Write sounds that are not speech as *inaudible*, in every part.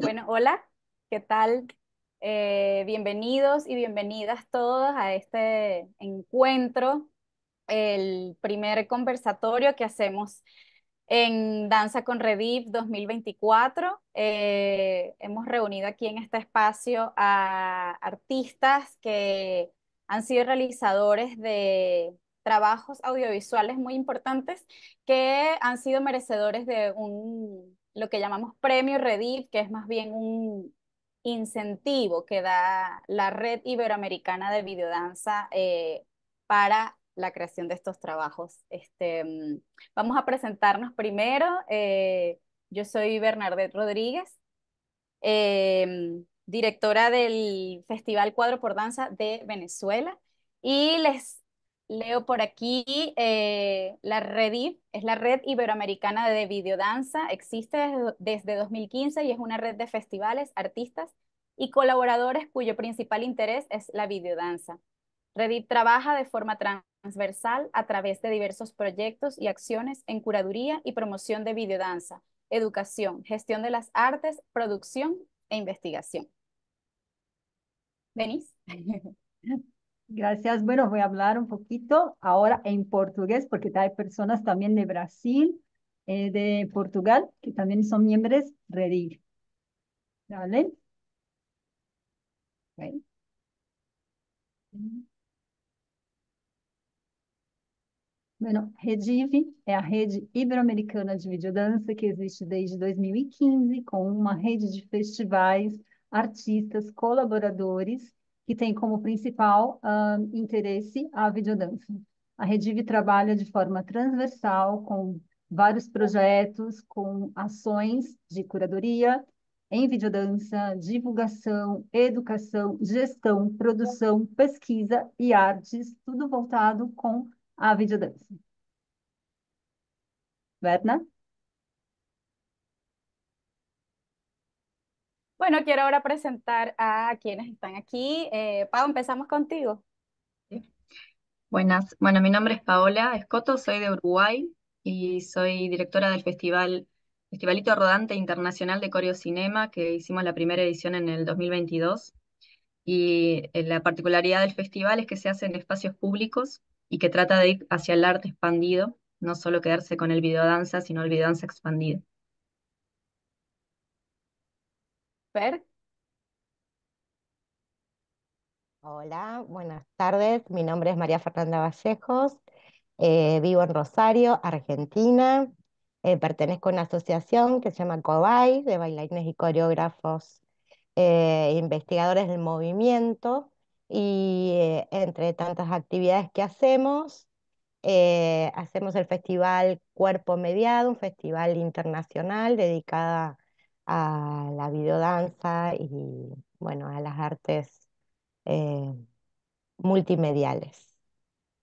Bueno, hola, ¿qué tal? Eh, bienvenidos y bienvenidas todos a este encuentro, el primer conversatorio que hacemos en Danza con Rediv 2024. Eh, hemos reunido aquí en este espacio a artistas que han sido realizadores de trabajos audiovisuales muy importantes que han sido merecedores de un lo que llamamos premio Rediv que es más bien un incentivo que da la Red Iberoamericana de Videodanza eh, para la creación de estos trabajos. Este, mm, vamos a presentarnos primero. Eh, yo soy Bernadette Rodríguez, eh, mm, directora del Festival Cuadro por Danza de Venezuela, y les Leo por aquí, eh, la Rediv es la red iberoamericana de videodanza, existe desde 2015 y es una red de festivales, artistas y colaboradores cuyo principal interés es la videodanza. Rediv trabaja de forma transversal a través de diversos proyectos y acciones en curaduría y promoción de videodanza, educación, gestión de las artes, producción e investigación. ¿Venís? *laughs* Gracias. Bueno, voy a hablar un poquito ahora en portugués porque hay personas también de Brasil, eh, de Portugal, que también son miembros REDIR. ¿Vale? Okay. Bueno, Rediv é a rede iberoamericana americana de videodança que existe desde 2015, com uma rede de festivais, artistas, colaboradores que tem como principal uh, interesse a videodança. A Rediv trabalha de forma transversal com vários projetos, com ações de curadoria em videodança, divulgação, educação, gestão, produção, pesquisa e artes, tudo voltado com a videodança. Verna? Bueno, quiero ahora presentar a quienes están aquí. Eh, empezamos contigo. Buenas, bueno, mi nombre es Paola Escoto, soy de Uruguay y soy directora del festival Festivalito Rodante Internacional de Coreo Cinema, que hicimos la primera edición en el 2022. Y eh, la particularidad del festival es que se hace en espacios públicos y que trata de ir hacia el arte expandido, no solo quedarse con el videodanza, sino el videodanza expandido. Hola, buenas tardes. Mi nombre es María Fernanda Vallejos. Eh, vivo en Rosario, Argentina. Eh, pertenezco a una asociación que se llama COBAI, de bailarines y coreógrafos eh, investigadores del movimiento. Y entre tantas actividades que hacemos, hacemos el festival Cuerpo Mediado, un festival internacional dedicado a la videodanza y bueno, a las artes eh, multimediales.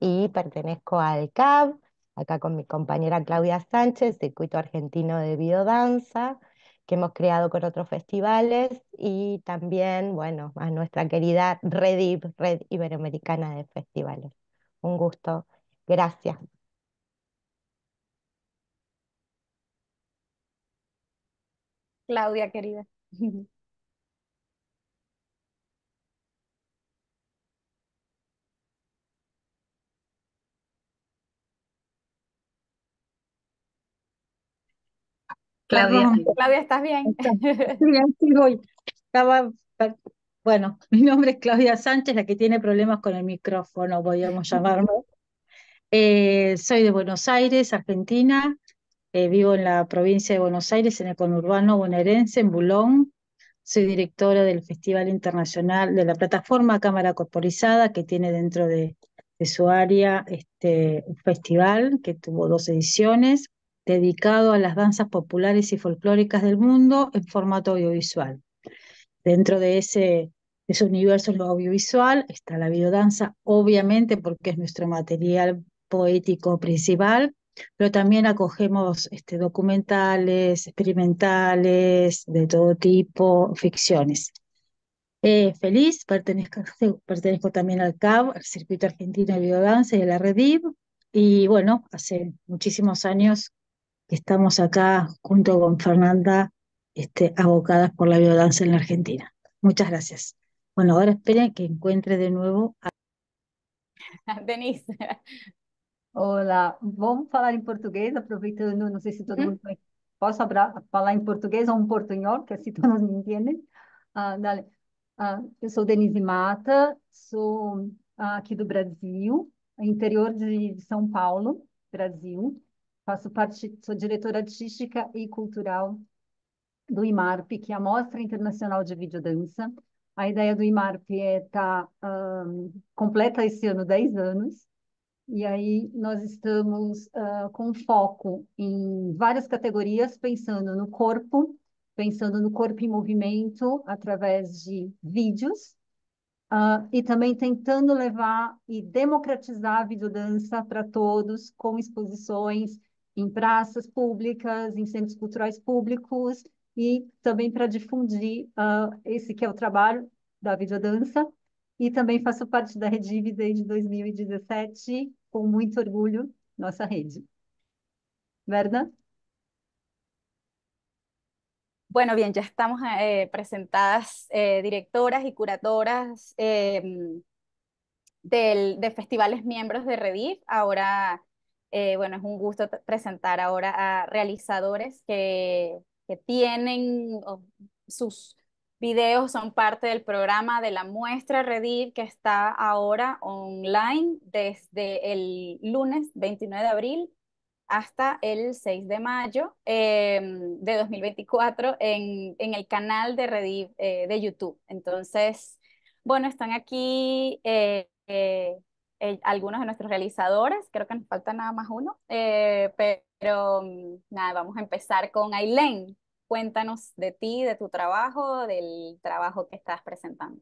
Y pertenezco al CAB, acá con mi compañera Claudia Sánchez, Circuito Argentino de Videodanza, que hemos creado con otros festivales y también, bueno, a nuestra querida Red Iberoamericana de Festivales. Un gusto. Gracias. Claudia, querida. *laughs* Claudia. Claudia, ¿estás bien? *laughs* sí Estaba, bueno, *laughs* mi nombre es Claudia Sánchez, la que tiene problemas con el micrófono, podríamos llamarme. Eh, soy de Buenos Aires, Argentina. Eh, vivo en la provincia de Buenos Aires, en el conurbano bonaerense, en Bulón. Soy directora del Festival Internacional de la plataforma Cámara Corporizada, que tiene dentro de, su área este, un festival que tuvo dos ediciones, dedicado a las danzas populares y folclóricas del mundo en formato audiovisual. Dentro de ese, ese universo, lo audiovisual, está la biodanza, obviamente, porque es nuestro material poético principal, pero también acogemos este, documentales, experimentales, de todo tipo, ficciones. Eh, feliz, pertenezco, *laughs* pertenezco, también al CAB, al Circuito Argentino de Biodanza y a la Rediv, y bueno, hace muchísimos años que estamos acá junto con Fernanda, este, abocadas por la biodanza en la Argentina. Muchas gracias. Bueno, ahora esperen que encuentre de nuevo a... *laughs* Denise, Olá, vamos falar em português, aproveitando, não sei se todo hum? mundo vai. Posso falar em português ou em portunhol, que assim *laughs* todos me entendem. Ah, dale. Ah, eu sou Denise Mata, sou ah, aqui do Brasil, interior de, de São Paulo, Brasil. Faço parte, sou diretora artística e cultural do IMARP, que é a Mostra Internacional de Videodança. A ideia do IMARP é estar tá, um, ah, completa esse ano 10 anos e aí nós estamos uh, com foco em várias categorias, pensando no corpo, pensando no corpo em movimento através de vídeos, uh, e também tentando levar e democratizar a videodança para todos, com exposições em praças públicas, em centros culturais públicos, e também para difundir uh, esse que é o trabalho da videodança, e também faço parte da Redive desde 2017 con mucho orgullo, nuestra red. ¿Verdad? Bueno, bien, ya estamos eh, presentadas eh, directoras y curadoras eh, de festivales miembros de Rediff. Ahora, bueno, es un gusto presentar ahora a realizadores que, que tienen sus videos son parte del programa de la muestra Rediv que está ahora online desde el lunes 29 de abril hasta el 6 de mayo em, de 2024 en, el canal de Rediv eh, de YouTube. Entonces, bueno, están aquí eh, eh, algunos de nuestros realizadores, creo que nos falta nada más uno, pero mm, nada, vamos a empezar con Aileen. Cuéntanos de ti, de tu trabajo, del trabajo que estás presentando.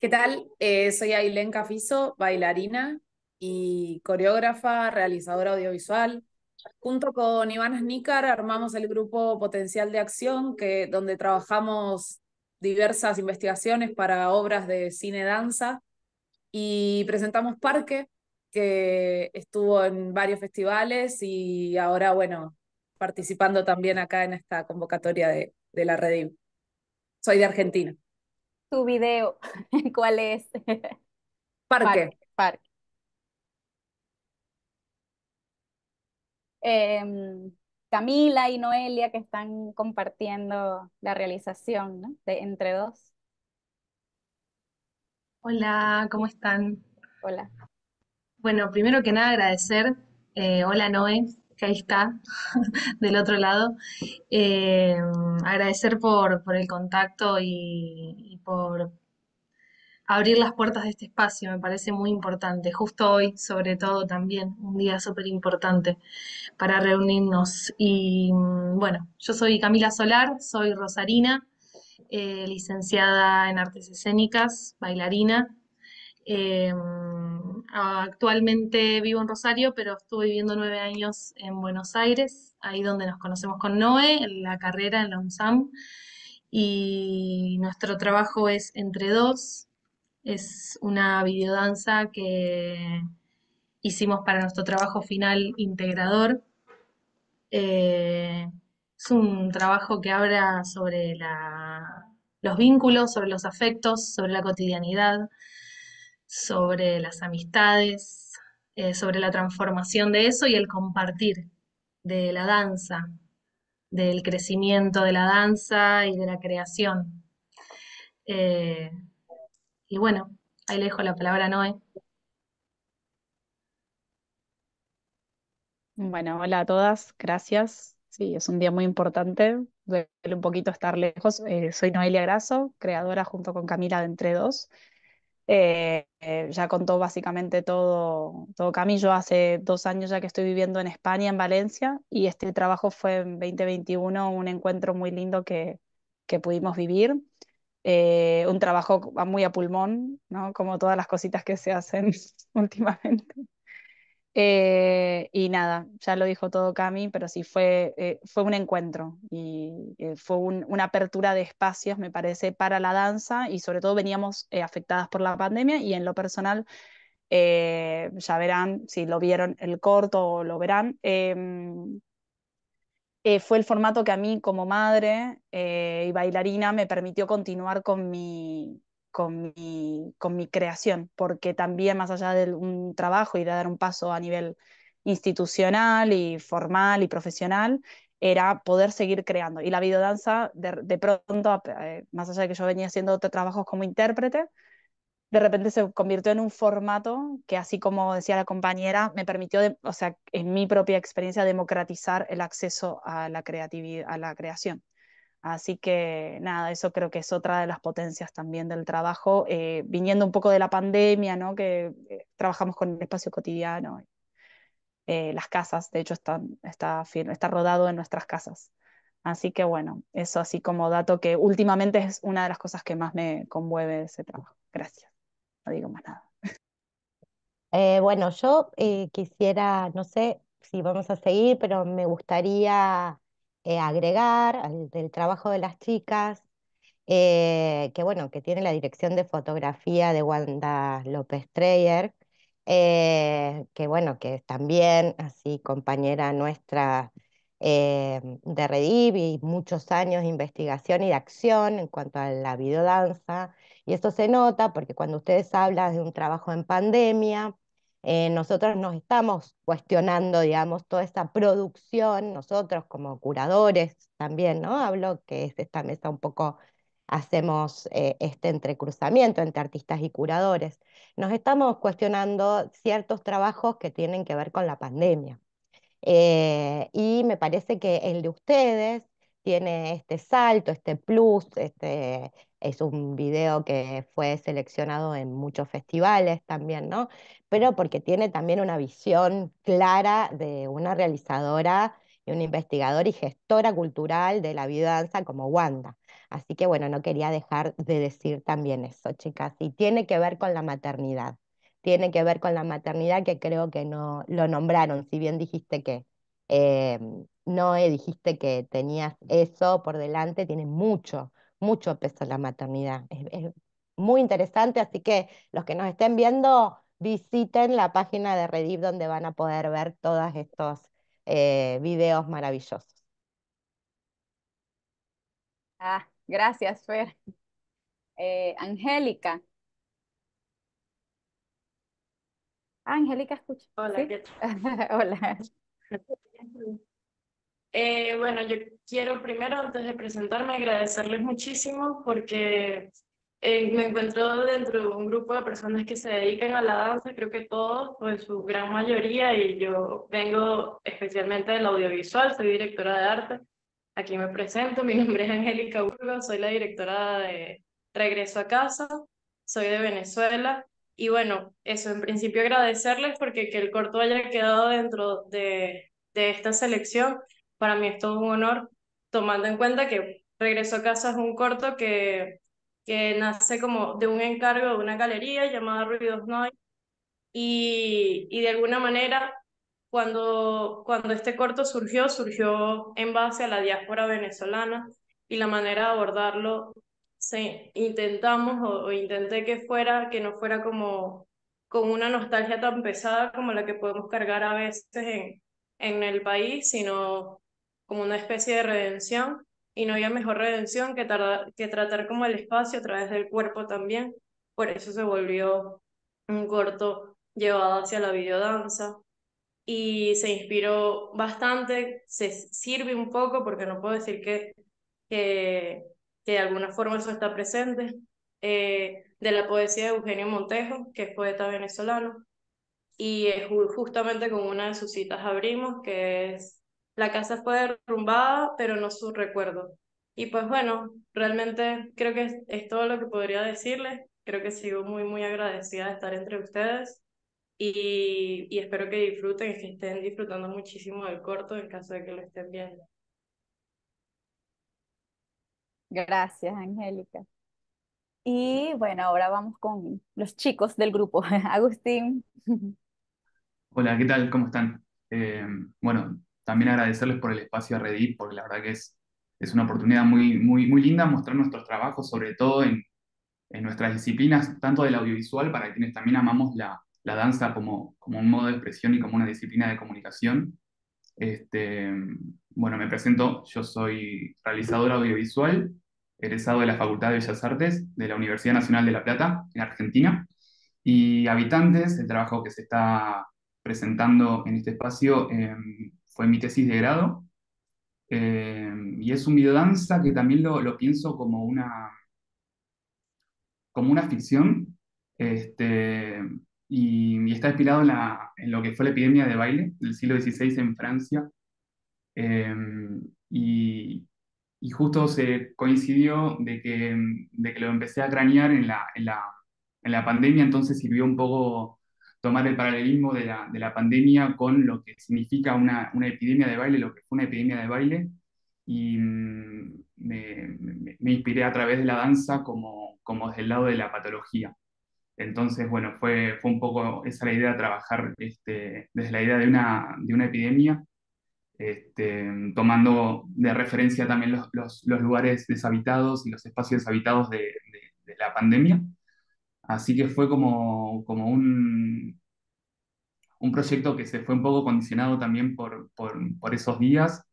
¿Qué tal? Eh, soy Ailén Cafizo, bailarina y coreógrafa, realizadora audiovisual. Junto con Iván Snícar armamos el grupo Potencial de Acción, que, donde trabajamos diversas investigaciones para obras de cine-danza y presentamos Parque, que estuvo en varios festivales y ahora, bueno, participando también acá en esta convocatoria de, la Redim. Soy de Argentina. ¿Tu video *laughs* cuál es? Parque. Em, Camila y Noelia que están compartiendo la realización de Entre Dos. Hola, ¿cómo están? Hola. Bueno, primero que nada agradecer, eh, hola Noé, que ahí está *laughs* del otro lado. Eh, agradecer por, el contacto y, por abrir las puertas de este espacio, me parece muy importante, justo hoy sobre todo también, un día súper importante para reunirnos. Y mm, bueno, yo soy Camila Solar, soy rosarina, eh, licenciada en artes escénicas, bailarina. Eh, Ah, actualmente vivo en Rosario, pero estuve viviendo nueve años en Buenos Aires, ahí donde nos conocemos con Noé, en la carrera en la UNSAM. Y nuestro trabajo es Entre Dos, es una videodanza que hicimos para nuestro trabajo final integrador. Eh, es un trabajo que habla sobre los vínculos, sobre los afectos, sobre la cotidianidad, sobre las amistades, eh, sobre la transformación de eso y el compartir de la danza, del crecimiento de la danza y de la creación. Eh, y bueno, ahí le dejo la palabra a Noé. Bueno, hola a todas, gracias. Sí, es un día muy importante, duele un poquito estar lejos. Eh, soy Noelia Grasso, creadora junto con Camila de Entre Dos eh, eh, ya contó básicamente todo, todo Camillo. Hace dos años ya que estoy viviendo en España, en Valencia, y este trabajo fue en 2021 un encuentro muy lindo que, que pudimos vivir. Eh, un trabajo muy a pulmón, como todas las cositas que se hacen *laughs* últimamente. Eh, y nada, ya lo dijo todo Cami, pero sí fue, eh, fue un encuentro y eh, fue una apertura de espacios, me parece, para la danza y sobre todo veníamos afectadas por la pandemia y en lo personal, ya verán, si lo vieron el corto o lo verán, em, fue el formato que a mí como madre y bailarina me permitió continuar con mi, con mi, con mi creación, porque también más allá de un trabajo y de dar un paso a nivel institucional y formal y profesional, era poder seguir creando. Y la videodanza, de, de pronto, eh, más allá de que yo venía haciendo otros trabajos como intérprete, de repente se convirtió en un formato que, así como decía la compañera, me permitió, o sea, en mi propia experiencia, democratizar el acceso a la, creatividad, a la creación. Así que nada, eso creo que es otra de las potencias también del trabajo, eh, viniendo un poco de la pandemia, ¿no? que eh, trabajamos con el espacio cotidiano. Eh, las casas, de hecho, está, está rodado en nuestras casas. Así que bueno, eso así como dato que últimamente es una de las cosas que más me conmueve de ese trabajo. Gracias. No digo más nada. bueno, yo quisiera, no sé si vamos a seguir, pero me gustaría eh, agregar al, del trabajo de las chicas, eh, que bueno, que tiene la dirección de fotografía de Wanda López Treyer, eh, que bueno, que también así compañera nuestra de Rediv y muchos años de investigación y de acción en cuanto a la videodanza. Y esto se nota porque cuando ustedes hablan de un trabajo en pandemia, eh, nosotros nos estamos cuestionando, digamos, toda esa producción, nosotros como curadores también, ¿no? Hablo que es esta mesa un poco hacemos eh, este entrecruzamiento entre artistas y curadores. Nos estamos cuestionando ciertos trabajos que tienen que ver con la pandemia. Eh, y me parece que el de ustedes tiene este salto, este plus, este, es un video que fue seleccionado en muchos festivales también, ¿no? Pero porque tiene también una visión clara de una realizadora y un investigador y gestora cultural de la danza como Wanda. Así que bueno, no quería dejar de decir también eso, chicas. Y tiene que ver con la maternidad. Tiene que ver con la maternidad que creo que no lo nombraron, si bien dijiste que eh, no eh, dijiste que tenías eso por delante, tiene mucho, mucho peso la maternidad. Es, muy interesante, así que los que nos estén viendo, visiten la página de Rediv donde van a poder ver todos estos eh, videos maravillosos. Ah, gracias, Fer. Eh, Angélica. Ah, Angélica, escucha. Hola, *laughs* Hola. Eh, bueno, yo quiero primero, antes de presentarme, agradecerles muchísimo porque eh, me encuentro dentro de un grupo de personas que se dedican a la danza, creo que todos, o pues, en su gran mayoría, y yo vengo especialmente del audiovisual, soy directora de arte. Aquí me presento, mi *laughs* nombre es Angélica Burgos, soy la directora de Regreso a Casa, soy de Venezuela, y bueno, eso, en principio agradecerles porque que el corto haya quedado dentro de, de esta selección para mí es todo un honor, tomando en cuenta que Regreso a casa es un corto que, que nace como de un encargo de una galería llamada Ruidos Noy y, y de alguna manera cuando, cuando este corto surgió, surgió en base a la diáspora venezolana y la manera de abordarlo sí, intentamos o, o, intenté que fuera que no fuera como con una nostalgia tan pesada como la que podemos cargar a veces en, en el país, sino como una especie de redención y no había mejor redención que, que tratar como el espacio a través del cuerpo también. Por eso se volvió un corto llevado hacia la videodanza y se inspiró bastante, se sirve un poco porque no puedo decir que, que, de alguna forma eso está presente, eh, de la poesía de Eugenio Montejo, que es poeta venezolano, y es justamente con una de sus citas abrimos, que es la casa fue derrumbada, pero no su recuerdo. Y pues bueno, realmente creo que es, todo lo que podría decirles. Creo que sigo muy, muy agradecida de estar entre ustedes y, y espero que disfruten, que estén disfrutando muchísimo del corto en caso de que lo estén viendo. Gracias, Angélica. Y bueno, ahora vamos con los chicos del grupo. *laughs* Agustín. Hola, ¿qué tal? ¿Cómo están? Eh, bueno, también agradecerles por el espacio a Reddit, porque la verdad que es, es una oportunidad muy, muy, muy linda mostrar nuestros trabajos, sobre todo en, en nuestras disciplinas, tanto del audiovisual, para quienes también amamos la, la danza como, como un modo de expresión y como una disciplina de comunicación. Este, bueno, me presento, yo soy realizador audiovisual, egresado de la Facultad de Bellas Artes de la Universidad Nacional de La Plata, en Argentina, y Habitantes, el trabajo que se está presentando en este espacio, em, fue mi tesis de grado. Eh, y es un videodanza que también lo, pienso como una, como una ficción. Este, y, está inspirado en, lo que fue la epidemia de baile del siglo XVI en Francia. Eh, y, justo se coincidió de que, de que lo empecé a cranear en la, en la, en la pandemia, entonces sirvió un poco tomar el paralelismo de la, de la, pandemia con lo que significa una, una, epidemia de baile, lo que fue una epidemia de baile, y mm, me, inspiré a través de la danza como, como desde el lado de la patología. Entonces, bueno, fue, fue un poco esa la idea, trabajar este, desde la idea de una, de una epidemia, este, tomando de referencia también los, los, lugares deshabitados y los espacios deshabitados de la pandemia Así que fue como, como un, un proyecto que se fue un poco condicionado también por, esos días.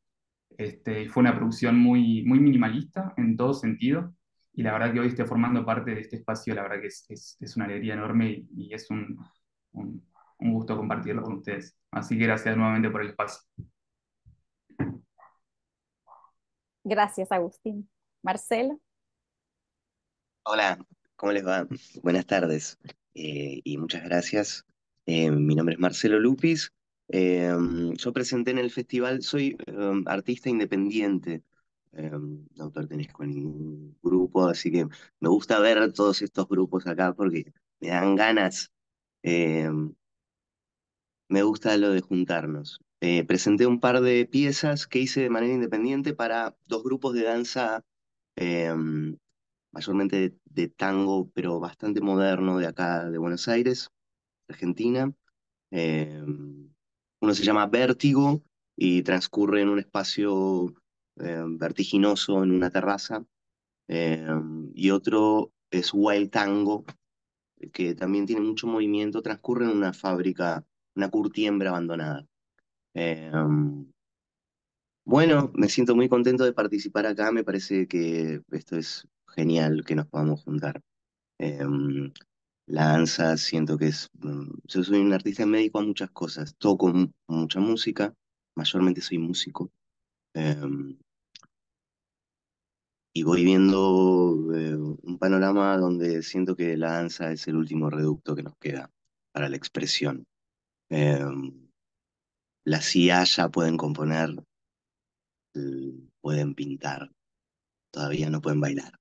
Este, fue una producción muy, muy minimalista en todo sentido. Y la verdad que hoy esté formando parte de este espacio, la verdad que es, una alegría enorme y, es un, un gusto compartirlo con ustedes. Así que gracias nuevamente por el espacio. Gracias, Agustín. Marcelo. Hola, ¿Cómo les va? Buenas tardes eh, y muchas gracias. Eh, mi nombre es Marcelo Lupis. Eh, yo presenté en el festival, soy artista independiente, no pertenezco a ningún grupo, así que me gusta ver todos estos grupos acá porque me dan ganas. me gusta lo de juntarnos. presenté un par de piezas que hice de manera independiente para dos grupos de danza mayormente de, tango, pero bastante moderno de acá, de Buenos Aires, Argentina. Eh, uno se llama Vértigo y transcurre en un espacio eh, vertiginoso, en una terraza. Eh, y otro es Wild Tango, que también tiene mucho movimiento, transcurre en una fábrica, una curtiembra abandonada. bueno, me siento muy contento de participar acá, me parece que esto es genial que nos podamos juntar. Em, la danza siento que es... Mm, yo soy un artista médico a muchas cosas. Toco mucha música, mayormente soy músico. Em, y voy viendo eh, un panorama donde siento que la danza es el último reducto que nos queda para la expresión. Eh, las IA ya pueden componer, pueden pintar, todavía no pueden bailar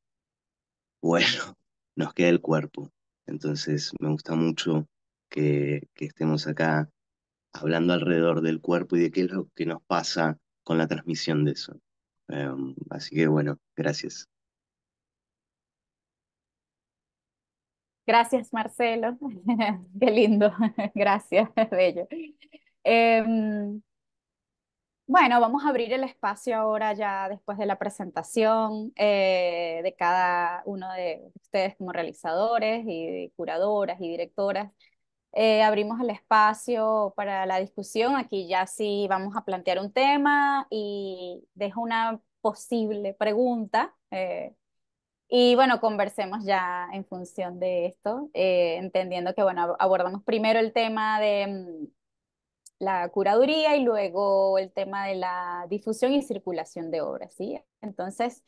bueno, *laughs* nos queda el cuerpo. Entonces me gusta mucho que, estemos acá hablando alrededor del cuerpo y de qué es lo que nos pasa con la transmisión de eso. Em, así que bueno, gracias. Gracias, Marcelo. *laughs* Qué lindo. *laughs* Gracias, bello. Em, bueno, vamos a abrir el espacio ahora ya después de la presentación eh, de cada uno de ustedes como realizadores y curadoras y directoras. Eh, abrimos el espacio para la discusión. Aquí ya sí vamos a plantear un tema y dejo una posible pregunta. Eh, y bueno, conversemos ya en función de esto, entendiendo que bueno, abordamos primero el tema de mm, la curaduría y luego el tema de la difusión y circulación de obras, ¿sí? Entonces,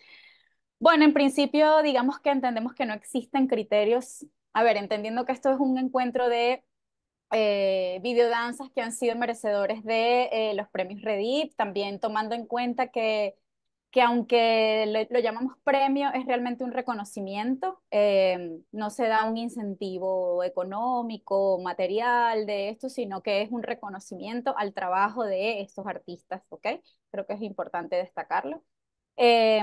bueno, en principio digamos que entendemos que no existen criterios, a ver, entendiendo que esto es un encuentro de eh, videodanzas que han sido merecedores de eh, los premios Redip, también tomando en cuenta que que aunque lo, llamamos premio, es realmente un reconocimiento, eh, no se da un incentivo económico, material de esto, sino que es un reconocimiento al trabajo de estos artistas, ¿ok? Creo que es importante destacarlo. Eh,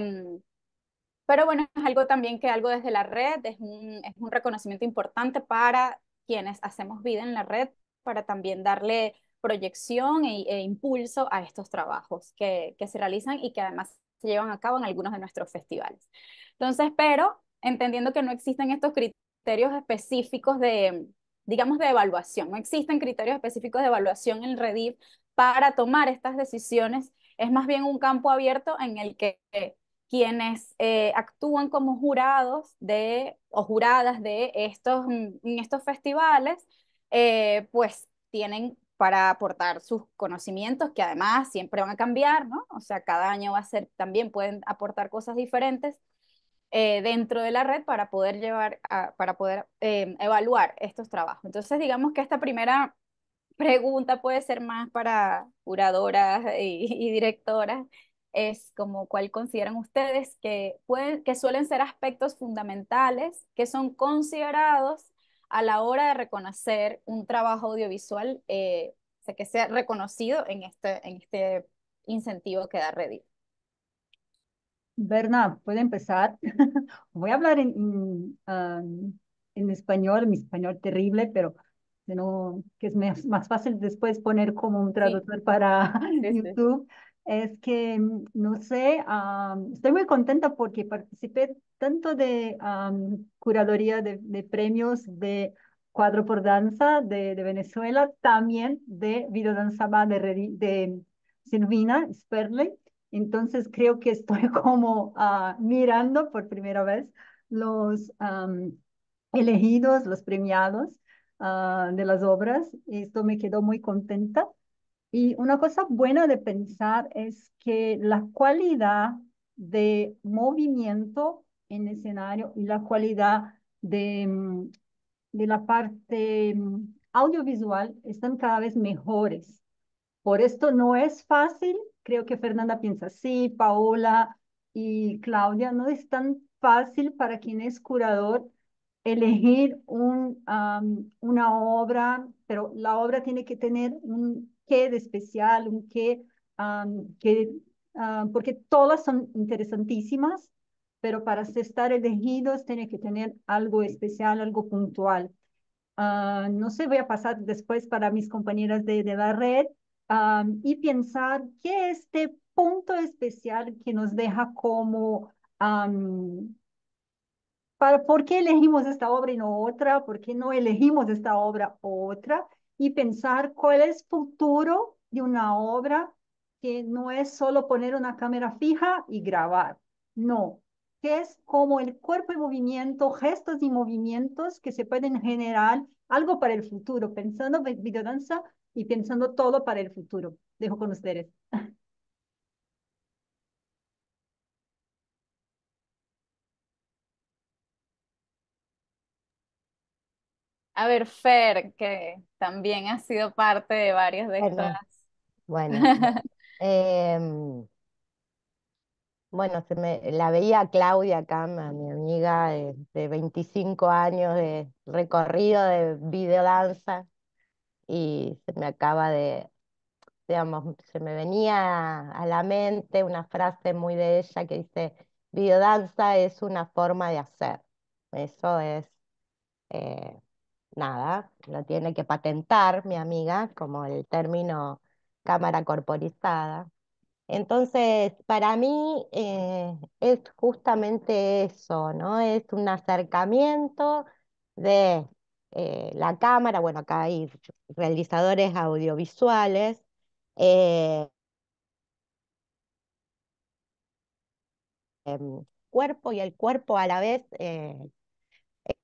pero bueno, es algo también que algo desde la red, es un, es un reconocimiento importante para quienes hacemos vida en la red, para también darle proyección e, e, impulso a estos trabajos que, que, se realizan y que además se llevan a cabo en algunos de nuestros festivales. Entonces, pero entendiendo que no existen estos criterios específicos de, digamos, de evaluación, no existen criterios específicos de evaluación en el REDIF para tomar estas decisiones, es más bien un campo abierto en el que quienes eh, actúan como jurados de, o juradas de estos, mm, en estos festivales, eh, pues tienen para aportar sus conocimientos, que además siempre van a cambiar, ¿no? O sea, cada año va a ser, también pueden aportar cosas diferentes eh, dentro de la red para poder llevar, para poder em, evaluar estos trabajos. Entonces, digamos que esta primera pregunta puede ser más para curadoras y, y directoras, es como cuál consideran ustedes que, pueden, que suelen ser aspectos fundamentales que son considerados a la hora de reconocer un trabajo audiovisual, eh, que sea reconocido en este, en este incentivo que da Reddit. Berna, ¿puede empezar? *laughs* Voy a hablar en, ah, en, español, mi español terrible, pero que es más, fácil después poner como un traductor para *laughs* YouTube es que, mm, no sé, ah, estoy muy contenta porque participé tanto de ah, curaduría de, premios de cuadro por danza de, Venezuela, también de videodanzaba de, de Silvina Sperley. Entonces creo que estoy *laughs* como ah, mirando por primera vez los elegidos, los premiados de las obras. Y Esto me quedó muy contenta. Y una cosa buena de pensar es que la cualidad de movimiento en escenario y la cualidad de, mm, de la parte mm, audiovisual están cada vez mejores. Por esto no es fácil, creo que Fernanda piensa así, Paola y Claudia, no es tan fácil para quien es curador elegir un, una obra, pero la obra tiene que tener un qué de especial, un qué, porque todas son interesantísimas, pero para estar elegidos tiene que tener algo especial, algo puntual. Ah, no sé, voy a pasar después para mis compañeras de, de la red y pensar qué este punto especial que nos deja como... para, ¿Por qué elegimos esta obra y no otra? ¿Por qué no elegimos esta obra otra? y pensar cuál es el futuro de una obra que no es solo poner una cámara fija y grabar, no, que es como el cuerpo y movimiento, gestos y movimientos que se pueden generar algo para el futuro, pensando videodanza y pensando todo para el futuro. Dejo con ustedes. *laughs* A ver, Fer, que también ha sido parte de varias de estas. Bueno, *laughs* em, bueno se me, la veía Claudia acá, mi amiga de, 25 años de recorrido de videodanza, y se me acaba de, digamos, se me venía a la mente una frase muy de ella que dice, videodanza es una forma de hacer. Eso es... Eh, nada, lo tiene que patentar mi amiga, como el término cámara corporizada. Entonces, para mí eh, es justamente eso, ¿no? Es un acercamiento de eh, la cámara, bueno, acá hay realizadores audiovisuales, eh, em, cuerpo y el cuerpo a la vez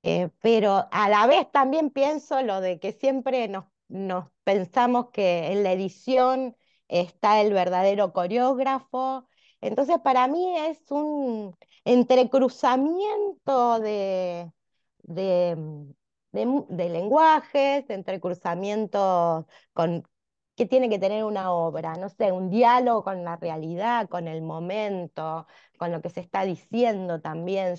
eh, pero a la vez también pienso lo de que siempre nos, pensamos que en la edición está el verdadero coreógrafo. Entonces, para mí es un entrecruzamiento de, de, mm, de, lenguajes, entrecruzamiento con, que tiene que tener una obra, no sé, un diálogo con la realidad, con el momento, con lo que se está diciendo también.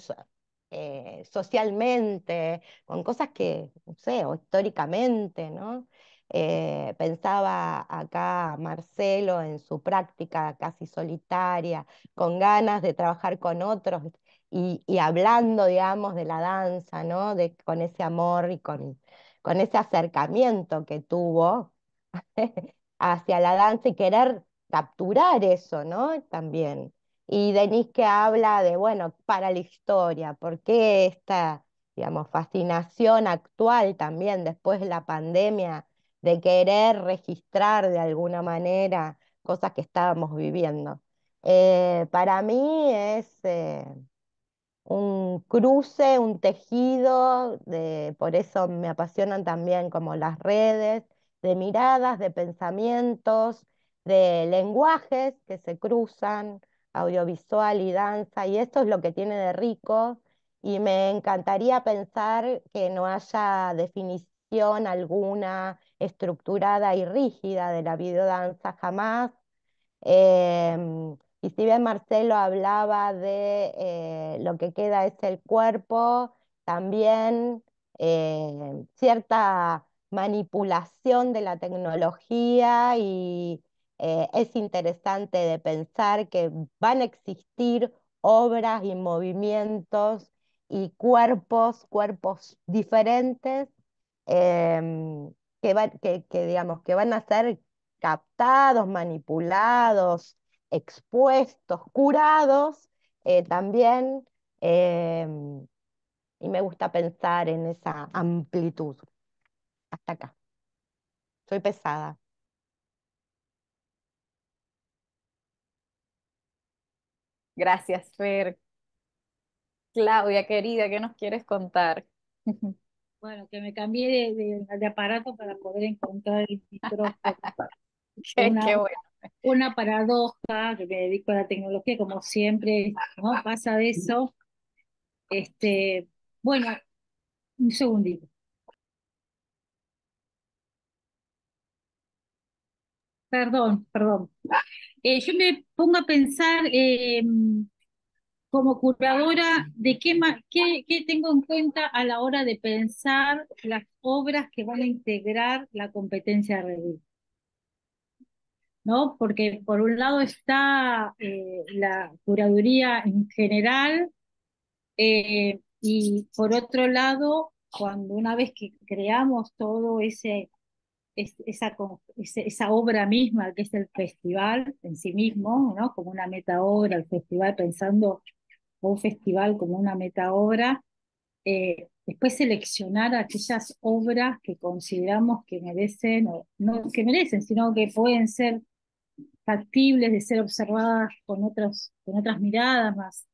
Eh, socialmente, con cosas que, no sé, o históricamente, ¿no? Eh, pensaba acá Marcelo en su práctica casi solitaria, con ganas de trabajar con otros y, hablando, digamos, de la danza, ¿no? De, con ese amor y con, con ese acercamiento que tuvo *laughs* hacia la danza y querer capturar eso, ¿no? También. Y Denis que habla de, bueno, para la historia, ¿por qué esta, digamos, fascinación actual también después de la pandemia de querer registrar de alguna manera cosas que estábamos viviendo? Eh, para mí es eh, un cruce, un tejido, de, por eso me apasionan también como las redes, de miradas, de pensamientos, de lenguajes que se cruzan, audiovisual y danza, y esto es lo que tiene de rico, y me encantaría pensar que no haya definición alguna estructurada y rígida de la videodanza jamás. Em, y si bien Marcelo hablaba de eh, lo que queda es el cuerpo, también eh, cierta manipulación de la tecnología y, eh, es interesante de pensar que van a existir obras y movimientos y cuerpos, cuerpos diferentes em, que, digamos, que van a ser captados, manipulados, expuestos, curados eh, también. Em, y me gusta pensar en esa amplitud. Hasta acá. Soy pesada. Gracias, Fer. Claudia, querida, ¿qué nos quieres contar? *laughs* Bueno, que me cambié de, de, aparato para poder encontrar el micrófono. *laughs* qué, bueno. Una paradoja, que me dedico a la tecnología, como siempre, ¿no? Pasa de eso. Este, bueno, un segundito. Perdón, perdón. Eh, yo me pongo a pensar em, como curadora de qué, qué tengo en cuenta a la hora de pensar las obras que van a integrar la competencia de ¿No? Porque por un lado está eh, la curaduría en general eh, y por otro lado, cuando una vez que creamos todo ese esa, esa obra misma que es el festival en sí mismo, ¿no? como una meta el festival pensando un festival como una meta obra, eh, después seleccionar aquellas obras que consideramos que merecen, no que merecen, sino que pueden ser factibles de ser observadas con, otras con otras miradas más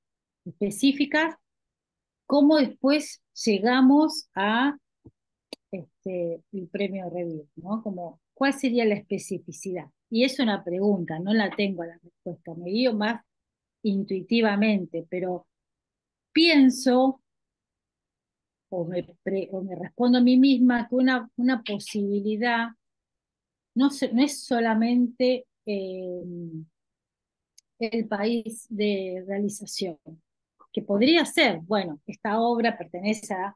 específicas, cómo después llegamos a este, el premio Review, ¿no? Como, ¿cuál sería la especificidad? Y es una pregunta, no la tengo a la respuesta, me guío más intuitivamente, pero pienso o me, respondo a mí misma que una, una posibilidad no, no es solamente eh, el país de realización, que podría ser, bueno, esta obra pertenece a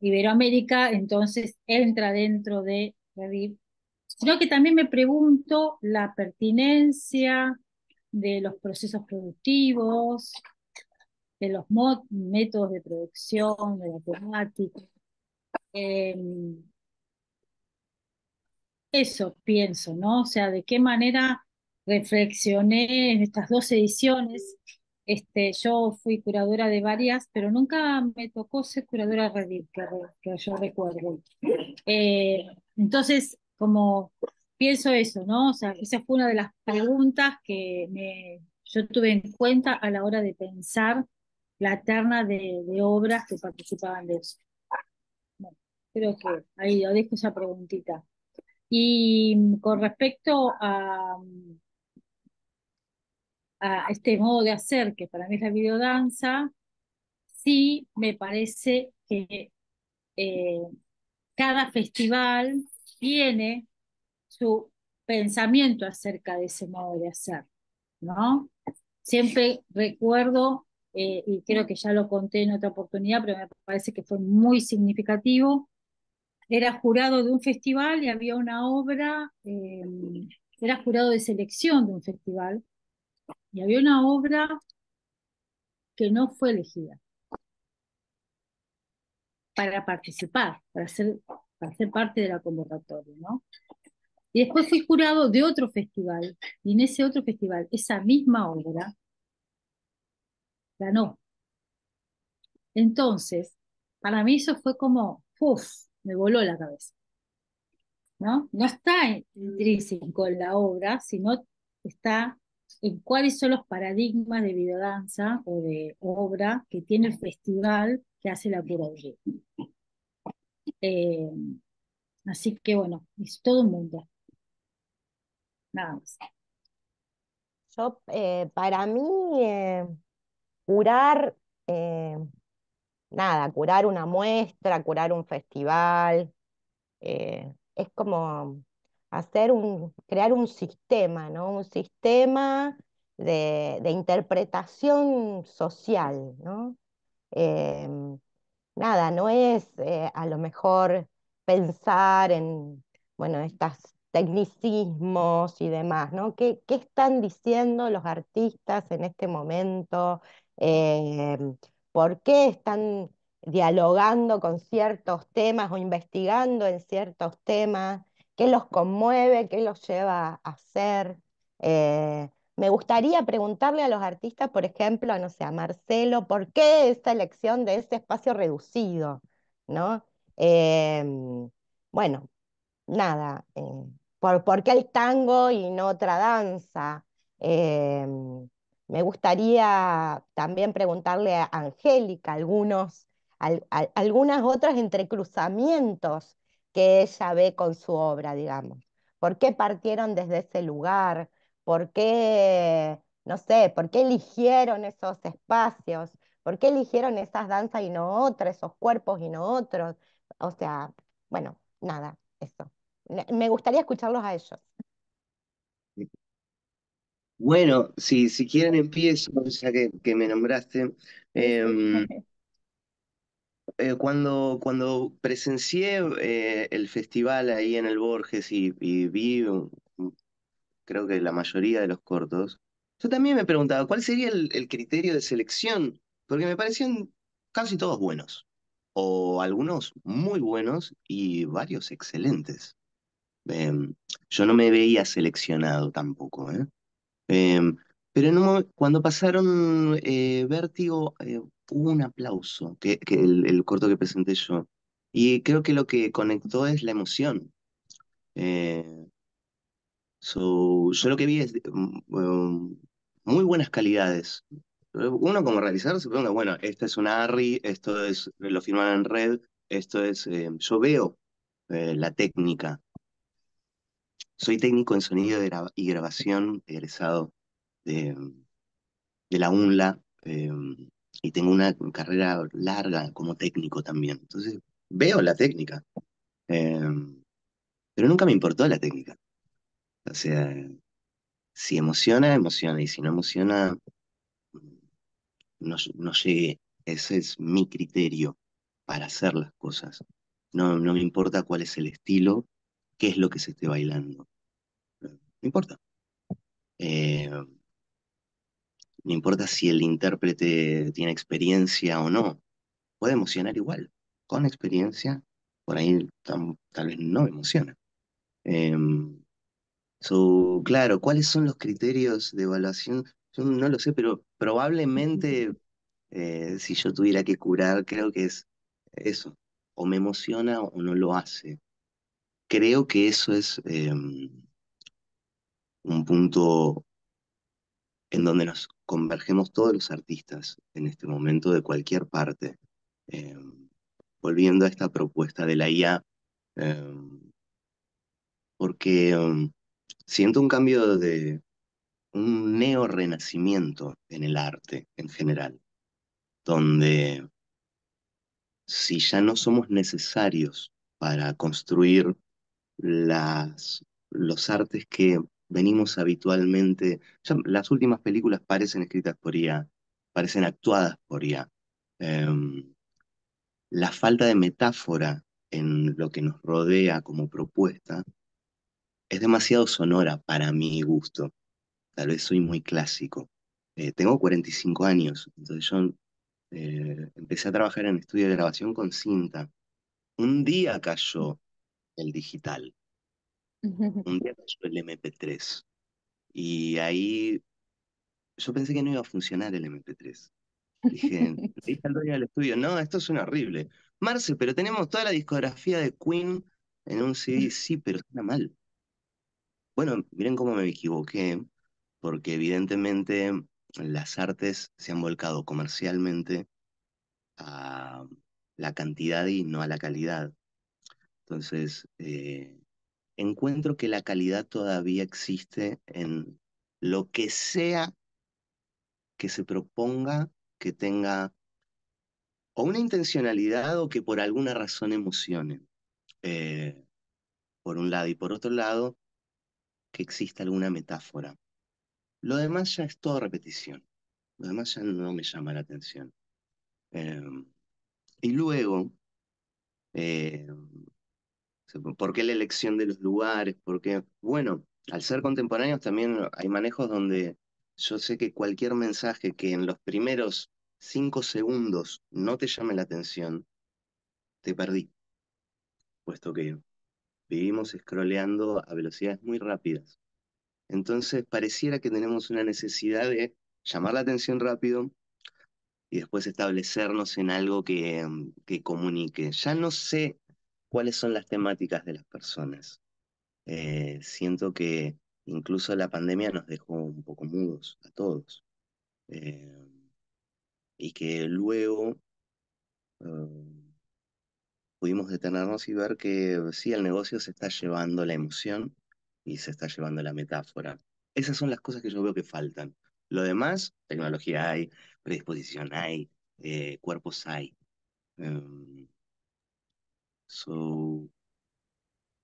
Iberoamérica, entonces entra dentro de Reviv, sino que también me pregunto la pertinencia de los procesos productivos, de los métodos de producción, de la temática. Em, eso pienso, ¿no? O sea, de qué manera reflexioné en estas dos ediciones este, yo fui curadora de varias, pero nunca me tocó ser curadora Reddit, que, yo recuerdo. Eh, entonces, como pienso eso, ¿no? O sea, esa fue una de las preguntas que yo tuve en cuenta a la hora de pensar la eterna de, obras que participaban de eso. creo que ahí lo dejo esa preguntita. Y mm, con respecto a, mm, a este modo de hacer, que para mí es la videodanza, sí me parece que eh, cada festival tiene su pensamiento acerca de ese modo de hacer, ¿no? Siempre recuerdo, eh, y creo que ya lo conté en otra oportunidad, pero me parece que fue muy significativo, era jurado de un festival y había una obra, eh, era jurado de selección de un festival, y había una obra que no fue elegida para participar, para ser, para ser parte de la convocatoria, ¿no? Y después fui jurado de otro festival, y en ese otro festival, esa misma obra ganó. Entonces, para mí eso fue como, me voló la cabeza. ¿No? No está intrínseco en la obra, sino está en eh, cuáles son los paradigmas de videodanza o de obra que tiene el festival que hace la curaduría. Eh, así que bueno, es todo el mundo. Nada más. Yo, eh, para mí, eh, curar, nada, curar una muestra, curar un festival, es como hacer crear un sistema, ¿no? Un sistema de, interpretación social, ¿no? Em, nada, no es eh, a lo mejor pensar en, bueno, estos tecnicismos y demás, ¿no? ¿Qué, están diciendo los artistas en este momento? Em, ¿Por qué están dialogando con ciertos temas o investigando en ciertos temas? qué los conmueve, qué los lleva a hacer. Eh, me gustaría preguntarle a los artistas, por ejemplo, no sé, a Marcelo, ¿por qué esta elección de este espacio reducido? ¿No? Eh, bueno, nada, eh, por, qué el tango y no otra danza? me gustaría también preguntarle a Angélica algunos, algunas otras entrecruzamientos que ella ve con su obra, digamos. ¿Por qué partieron desde ese lugar? ¿Por qué, no sé, por qué eligieron esos espacios? ¿Por qué eligieron esas danzas y no otras, esos cuerpos y no otros? O sea, bueno, nada, eso. Me gustaría escucharlos a ellos. Bueno, si, si quieren empiezo, ya que, que me nombraste. *laughs* Em, eh, cuando, cuando presencié eh, el festival ahí en el Borges y, vi, creo que la mayoría de los cortos, yo también me preguntaba cuál sería el, criterio de selección, porque me parecían casi todos buenos, o algunos muy buenos y varios excelentes. Em, yo no me veía seleccionado tampoco, ¿eh? em, pero en cuando pasaron Vértigo, hubo un aplauso, que, el, corto que presenté yo. Y creo que lo que conectó es la emoción. Eh, yo lo que vi es mm, muy buenas calidades. Uno como realizador se pregunta, bueno, esta es una ARRI, esto es, lo firman en red, esto es, eh, yo veo eh, la técnica. Soy técnico en sonido y grabación egresado de, la UNLA. Em, y tengo una carrera larga como técnico también. Entonces, veo la técnica, em, pero nunca me importó la técnica. O sea, si emociona, emociona, y si no emociona, no, no llegué. Ese es mi criterio para hacer las cosas. No, no me importa cuál es el estilo, qué es lo que se esté bailando. No importa. Eh, no importa si el intérprete tiene experiencia o no. Puede emocionar igual. Con experiencia, por ahí tal vez no emociona. Em, claro, ¿cuáles son los criterios de evaluación? Yo no lo sé, pero probablemente eh, si yo tuviera que curar, creo que es eso. O me emociona o no lo hace. Creo que eso es em, un punto en donde nos convergemos todos los artistas en este momento de cualquier parte, em, volviendo a esta propuesta de la IA, em, porque em, siento un cambio de un neo-renacimiento en el arte en general, donde si ya no somos necesarios para construir las, los artes que venimos habitualmente, las últimas películas parecen escritas por IA, parecen actuadas por IA. Em, la falta de metáfora en lo que nos rodea como propuesta es demasiado sonora para mi gusto. Tal vez soy muy clásico. Eh, tengo 45 años, entonces yo eh, empecé a trabajar en estudio de grabación con cinta. Un día cayó el digital, un día pasó el MP3 y ahí yo pensé que no iba a funcionar el MP3. Dije, *laughs* dije al dueño del estudio, no, esto suena horrible. Marce, pero tenemos toda la discografía de Queen en un CD, sí, pero suena mal. Bueno, miren cómo me equivoqué, porque evidentemente las artes se han volcado comercialmente a la cantidad y no a la calidad. Entonces, eh, encuentro que la calidad todavía existe en lo que sea que se proponga que tenga o una intencionalidad o que por alguna razón emocione, eh, por un lado, y por otro lado, que exista alguna metáfora. Lo demás ya es toda repetición, lo demás ya no me llama la atención. Em, y luego, eh, ¿Por qué la elección de los lugares? Porque, bueno, al ser contemporáneos también hay manejos donde yo sé que cualquier mensaje que en los primeros cinco segundos no te llame la atención, te perdí, puesto que vivimos scrolleando a velocidades muy rápidas. Entonces pareciera que tenemos una necesidad de llamar la atención rápido y después establecernos en algo que, que comunique. Ya no sé cuáles son las temáticas de las personas. Eh, siento que incluso la pandemia nos dejó un poco mudos a todos. Eh, y que luego em, pudimos detenernos y ver que sí, el negocio se está llevando la emoción y se está llevando la metáfora. Esas son las cosas que yo veo que faltan. Lo demás, tecnología hay, predisposición hay, eh, cuerpos hay. Em, So,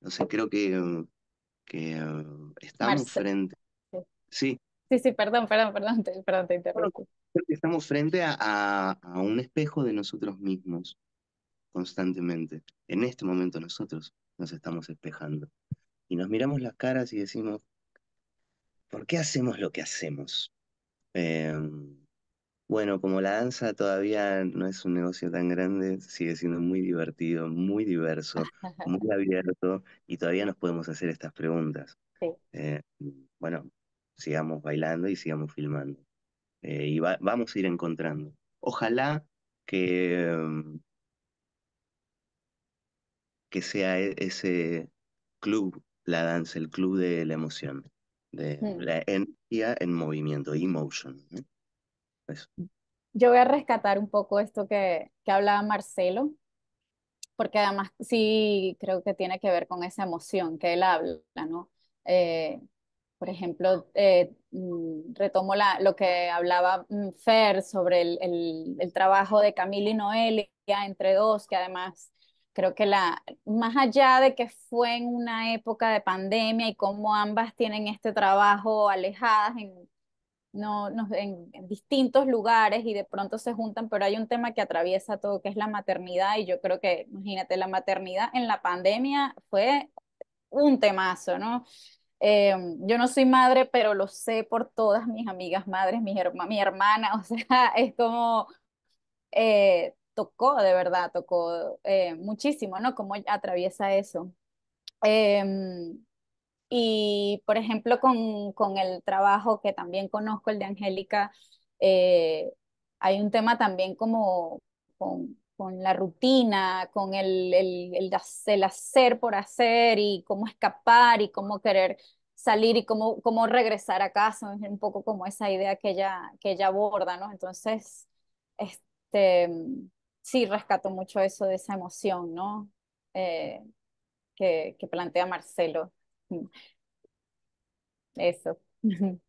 no sé, creo que, mm, que mm, estamos frente. Sí. Sí, sí, perdón, perdón, perdón, te, perdón, interrumpo. Creo que estamos frente a, un espejo de nosotros mismos constantemente. En este momento nosotros nos estamos espejando. Y nos miramos las caras y decimos, ¿por qué hacemos lo que hacemos? Em, bueno, como la danza todavía no es un negocio tan grande, sigue siendo muy divertido, muy diverso, muy *laughs* abierto y todavía nos podemos hacer estas preguntas. Eh, bueno, sigamos bailando y sigamos filmando. Eh, y vamos a ir encontrando. Ojalá que, mm, que sea e, ese club, la danza, el club de la emoción, de mm. la energía en movimiento, emotion. Yo voy a rescatar un poco esto que, que hablaba Marcelo, porque además sí creo que tiene que ver con esa emoción que él habla, ¿no? Eh, por ejemplo, eh, mm, retomo la, lo que hablaba mm, Fer sobre el, trabajo de Camila y Noelia entre dos, que además creo que la, más allá de que fue en una época de pandemia y cómo ambas tienen este trabajo alejadas en, no, no en, distintos lugares y de pronto se juntan, pero hay un tema que atraviesa todo, que es la maternidad, y yo creo que, imagínate, la maternidad en la pandemia fue un temazo, ¿no? Em, yo no soy madre, pero lo sé por todas mis amigas madres, mi hermana, *laughs* o sea, es como... Eh, tocó, de verdad, tocó eh, muchísimo, ¿no? Cómo atraviesa eso. Em, y, por ejemplo, con, el trabajo que también conozco, el de Angélica, eh, hay un tema también como con, la rutina, con el, el, hacer por hacer y cómo escapar y cómo querer salir y cómo, regresar a casa, un poco como esa idea que ella, que ella aborda, ¿no? Entonces, este, sí rescato mucho eso de esa emoción, ¿no? Eh, que plantea Marcelo. Mm. Eso. *laughs*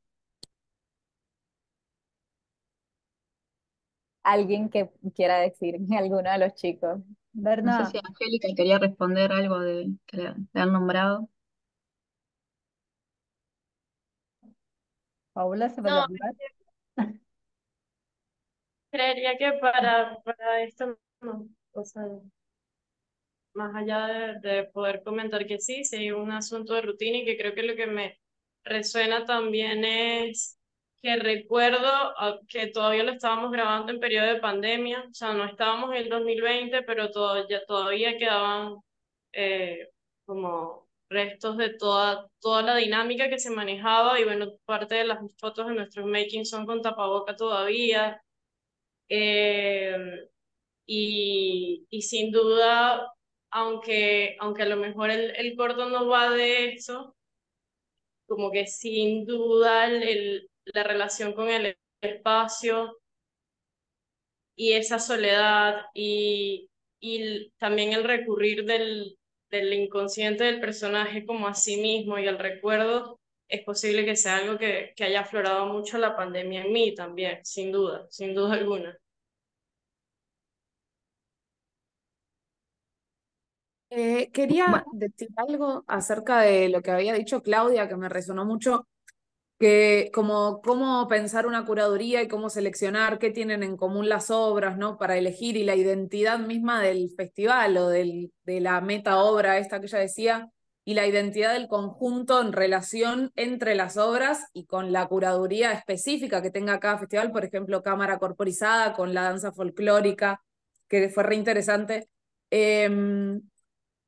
Alguien que quiera decir, *laughs* alguno de los chicos. No sé si Angélica quería responder algo de que le, han nombrado. Paula se va a *laughs* creería que para, para esto no. O sea, más allá de, poder comentar que sí, sí, un asunto de rutina y que creo que lo que me resuena también es que recuerdo ah, que todavía lo estábamos grabando en periodo de pandemia, o sea, no estábamos en el 2020, pero todavía quedaban eh, como restos de toda, toda la dinámica que se manejaba y bueno, parte de las fotos de nuestros making son con tapaboca todavía. Eh, y, y sin duda aunque, aunque a lo mejor el, el corto no va de eso, como que sin duda la relación con el espacio y esa soledad y, también el recurrir del, del inconsciente del personaje como a sí mismo y el recuerdo, es posible que sea algo que, que haya aflorado mucho la pandemia en mí también, sin duda, sin duda alguna. Eh, quería decir algo acerca de lo que había dicho Claudia, que me resonó mucho, que como cómo pensar una curaduría y cómo seleccionar qué tienen en común las obras, ¿no? Para elegir y la identidad misma del festival o del, de la meta obra esta que ella decía, y la identidad del conjunto en relación entre las obras y con la curaduría específica que tenga cada festival, por ejemplo, Cámara Corporizada con la danza folclórica, que fue re interesante. Em,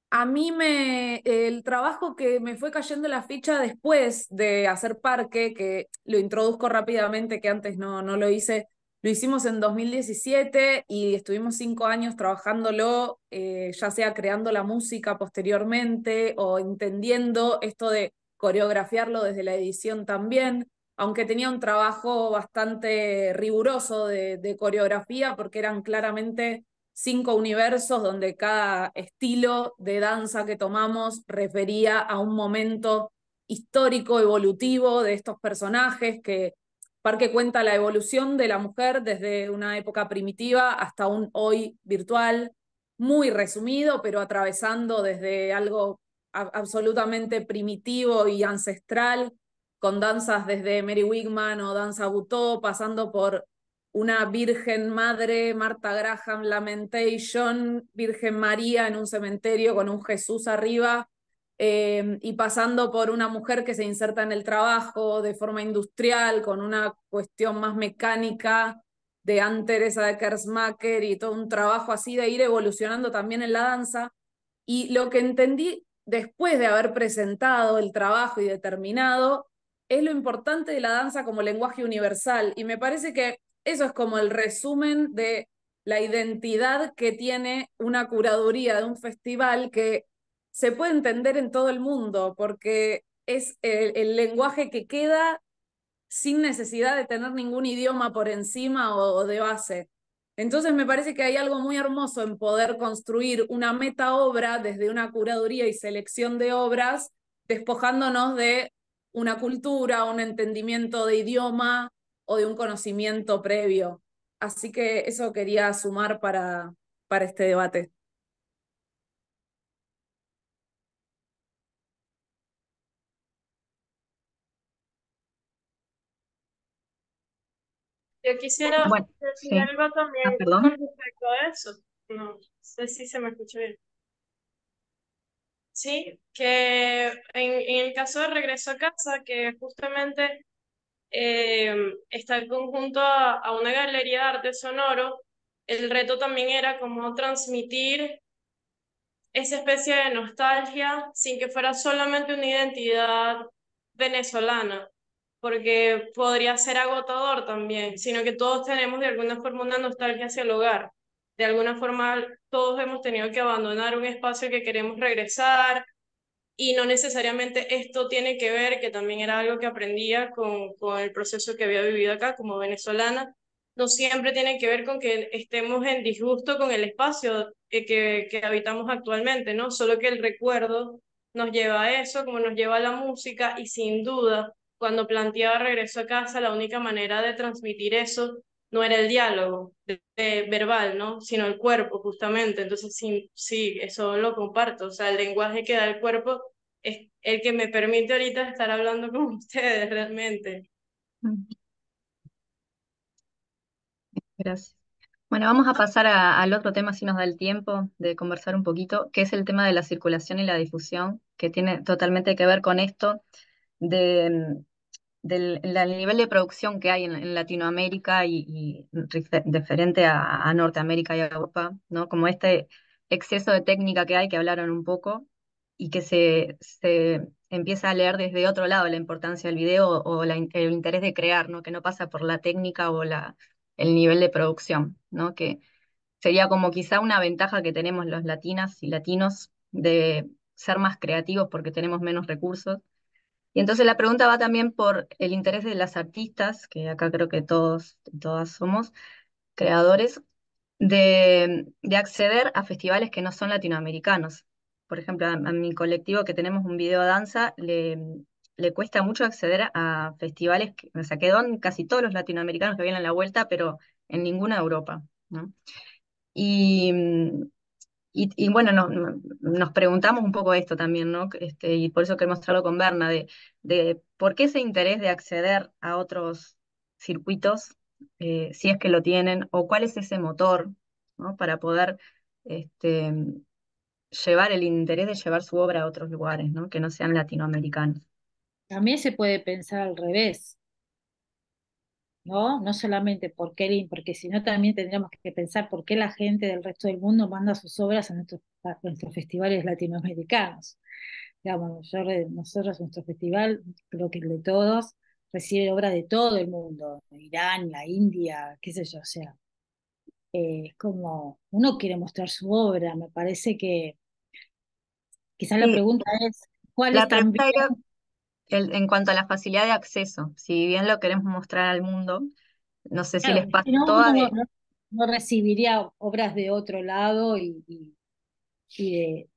a mí me, el trabajo que me fue cayendo la ficha después de hacer parque, que lo introduzco rápidamente, que antes no, no lo hice, lo hicimos en 2017 y estuvimos cinco años trabajándolo, eh, ya sea creando la música posteriormente o entendiendo esto de coreografiarlo desde la edición también, aunque tenía un trabajo bastante riguroso de, de coreografía porque eran claramente cinco universos donde cada estilo de danza que tomamos refería a un momento histórico, evolutivo de estos personajes, que Parque cuenta la evolución de la mujer desde una época primitiva hasta un hoy virtual, muy resumido, pero atravesando desde algo absolutamente primitivo y ancestral, con danzas desde Mary Wigman o danza Butó, pasando por una Virgen Madre, Marta Graham Lamentation, Virgen María en un cementerio con un Jesús arriba eh, y pasando por una mujer que se inserta en el trabajo de forma industrial, con una cuestión más mecánica de Anne Teresa de Kersmacher y todo un trabajo así de ir evolucionando también en la danza. Y lo que entendí después de haber presentado el trabajo y determinado es lo importante de la danza como lenguaje universal. Y me parece que eso es como el resumen de la identidad que tiene una curaduría de un festival que se puede entender en todo el mundo, porque es el, lenguaje que queda sin necesidad de tener ningún idioma por encima o, o, de base. Entonces me parece que hay algo muy hermoso en poder construir una meta obra desde una curaduría y selección de obras, despojándonos de una cultura, un entendimiento de idioma, o de un conocimiento previo. Así que eso quería sumar para, para este debate. Yo quisiera decir algo también ah, respecto a eso. No sé si se me escucha bien. Sí, que en, en el caso de regreso a casa, que justamente eh, está conjunto a, a una galería de arte sonoro, el reto también era cómo transmitir esa especie de nostalgia sin que fuera solamente una identidad venezolana, porque podría ser agotador también, sino que todos tenemos de alguna forma una nostalgia hacia el hogar. De alguna forma todos hemos tenido que abandonar un espacio que queremos regresar, y no necesariamente esto tiene que ver, que también era algo que aprendía con, con el proceso que había vivido acá como venezolana, no siempre tiene que ver con que estemos en disgusto con el espacio eh, que, habitamos actualmente, ¿no? Solo que el recuerdo nos lleva a eso, como nos lleva a la música y sin duda, cuando planteaba regreso a casa, la única manera de transmitir eso no era el diálogo verbal, ¿no? Sino el cuerpo, justamente. Entonces, sí, sí, eso lo comparto. O sea, el lenguaje que da el cuerpo es el que me permite ahorita estar hablando *laughs* con ustedes realmente. Gracias. Bueno, vamos a pasar al otro tema, si nos da el tiempo de conversar un poquito, que es el tema de la circulación y la difusión, que tiene totalmente que ver con esto de del, nivel de producción que hay en, Latinoamérica y, diferente a, Norteamérica y Europa, ¿no? Como este exceso de técnica que hay, que hablaron un poco, y que se, se empieza a leer desde otro lado la importancia del video o el interés de crear, ¿no? Que no pasa por la técnica o la, el nivel de producción, ¿no? Que sería como quizá una ventaja que tenemos los latinas y latinos de ser más creativos porque tenemos menos recursos y entonces la pregunta va también por el interés de las artistas, que acá creo que todos todas somos creadores, de, acceder a festivales que no son latinoamericanos. Por ejemplo, a, mi colectivo que tenemos un video danza, le, cuesta mucho acceder a festivales, que, o sea, quedó casi todos los latinoamericanos que vienen a la vuelta, pero en ninguna Europa, Y y, bueno, nos preguntamos un poco esto también, ¿no? Este, y por eso queremos mostrarlo con Berna, de, de por qué ese interés de acceder a otros circuitos, eh, si es que lo tienen, o cuál es ese motor ¿no? para poder este, llevar el interés de llevar su obra a otros lugares, ¿no? que no sean latinoamericanos. También se puede pensar al revés, ¿no? No solamente por Kerin, porque sino también tendríamos que pensar por qué la gente del resto del mundo manda sus obras a nuestros, nuestros festivales latinoamericanos. Digamos, nosotros, nuestro festival, creo que el de todos, recibe obras de todo el mundo, Irán, la India, qué sé yo, o sea, eh, es como uno quiere mostrar su obra, me parece que quizás la pregunta es, ¿cuál es también en cuanto a la facilidad de acceso, si bien lo queremos mostrar al mundo, no sé si les pasa toda no, recibiría obras de otro lado y, de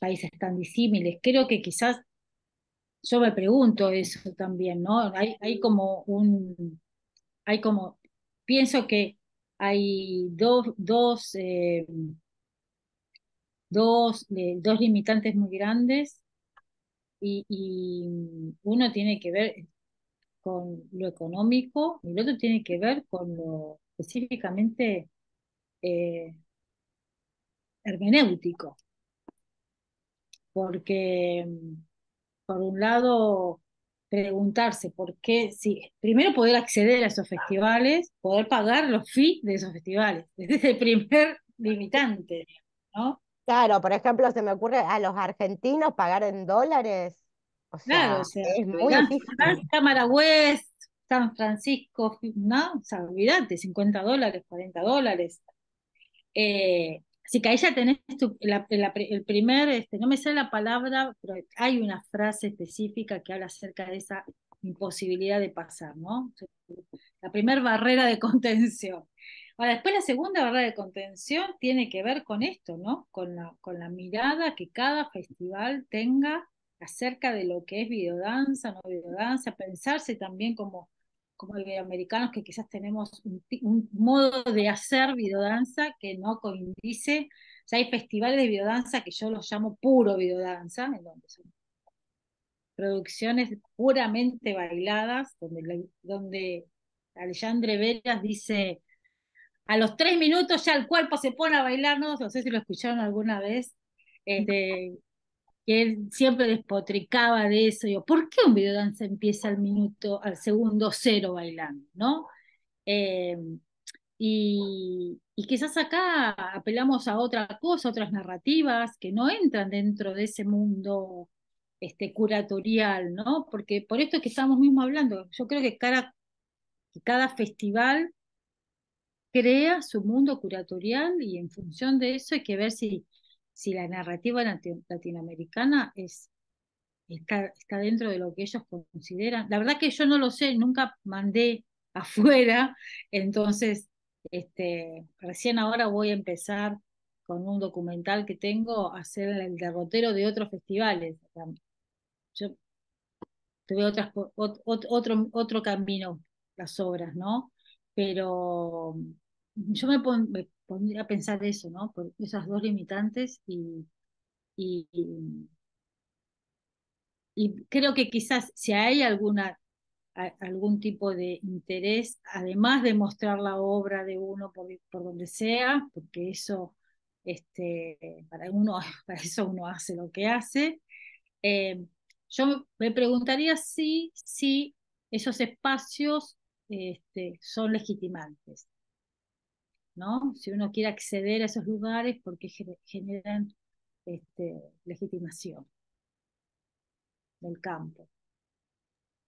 países tan disímiles. Creo que quizás yo me pregunto eso también, ¿no? Hay, hay como un, hay como, pienso que hay dos, dos, eh, dos, eh, dos limitantes muy grandes y, mm, uno tiene que ver con lo económico y el otro tiene que ver con lo específicamente eh, hermenéutico. Porque, mm, por un lado, preguntarse por qué, si primero poder acceder a esos festivales, poder pagar los fees de esos festivales, desde *laughs* el primer limitante, ¿no? Claro, por ejemplo, se me ocurre a los argentinos pagar en dólares. O sea, claro, o es muy Cámara ah, West, San Francisco, ¿no? O sea, olvidate, 50 dólares, 40 dólares. Eh, así que ahí ya tenés el primer, este, no me sé la palabra, pero hay una frase específica que habla acerca de esa imposibilidad de pasar, ¿no? La primer barrera de *laughs* contención. Ahora, después la segunda barrera de contención tiene que ver con esto, ¿no? Con la, con la mirada que cada festival tenga acerca de lo que es videodanza, no videodanza, pensarse también como, como iberoamericanos que quizás tenemos un, modo de hacer videodanza que no coincide. O sea, hay festivales de videodanza que yo los llamo puro videodanza, en donde son producciones puramente bailadas, donde, donde Alejandre Vélez dice, a los tres minutos ya el cuerpo se pone a bailar, no sé si lo escucharon alguna vez, este, que él siempre despotricaba de eso, yo, ¿por qué un videodance empieza al minuto, al segundo cero bailando, no? Em, y, quizás acá apelamos a otra cosa, otras narrativas que no entran dentro de ese mundo este, curatorial, ¿no? Porque por esto es que estamos mismo hablando, yo creo que cada, que cada festival crea su mundo curatorial y en función de eso hay que ver si, si la narrativa latinoamericana es, está, dentro de lo que ellos consideran. La verdad que yo no lo sé, nunca mandé *laughs* afuera, entonces este, recién ahora voy a empezar con un documental que tengo a hacer el derrotero de otros festivales. Yo tuve otras, otro, otro camino las obras, ¿no? pero mm, yo me, pondría a pensar eso, ¿no? Por esas dos limitantes y, y, mm, creo que quizás si hay alguna algún tipo de interés, además de mostrar la obra de uno por, donde sea, porque eso, este, para, uno, *laughs* eso uno hace lo que hace, eh, yo me preguntaría si, si esos espacios este, son legitimantes. ¿no? Si uno quiere acceder a esos lugares porque generan este, legitimación del campo.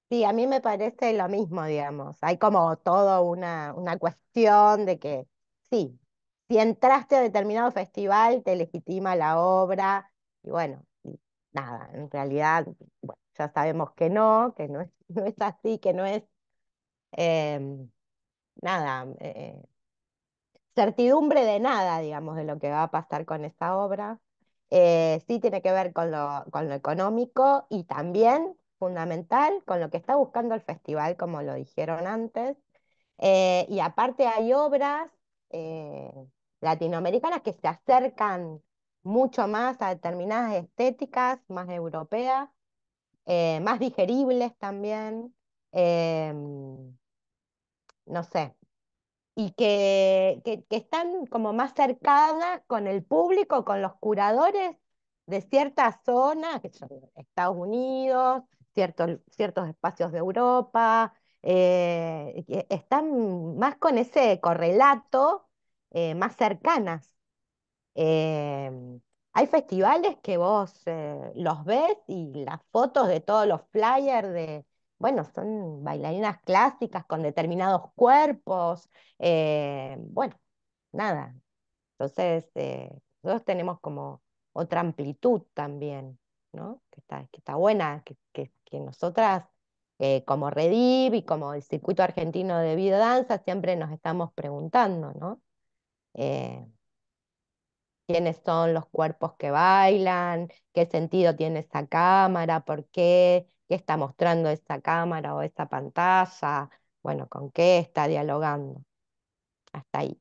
Sí, a mí me parece lo mismo, digamos. Hay como toda una, una cuestión de que, sí, si entraste a determinado festival, te legitima la obra, y bueno, nada, en realidad, ya sabemos que no, que no es, *laughs* no es así, que no es Em, nada, eh, certidumbre de nada, digamos, de lo que va a pasar con esta obra. Eh, sí tiene que ver con lo, con lo económico y también, fundamental, con lo que está buscando el festival, como lo dijeron antes. Eh, y aparte hay obras latinoamericanas que se acercan mucho más a determinadas estéticas, más europeas, más digeribles también. Em, no sé, y que, están como más cercanas con el público, con los curadores de ciertas zonas, que son Estados Unidos, ciertos, ciertos espacios de Europa, eh, están más con ese correlato, eh, más cercanas. Eh, hay festivales que vos los ves y las fotos de todos los flyers de, bueno, son bailarinas clásicas con determinados cuerpos, eh, bueno, nada. Entonces, eh, nosotros tenemos como otra amplitud también, ¿no? Que está, buena, que, nosotras eh, como Rediv y como el circuito argentino de videodanza siempre nos estamos preguntando, ¿no? quiénes son los cuerpos que bailan, qué sentido tiene esa cámara, por qué qué está mostrando esta cámara o esta pantalla, bueno, con qué está dialogando. Hasta ahí.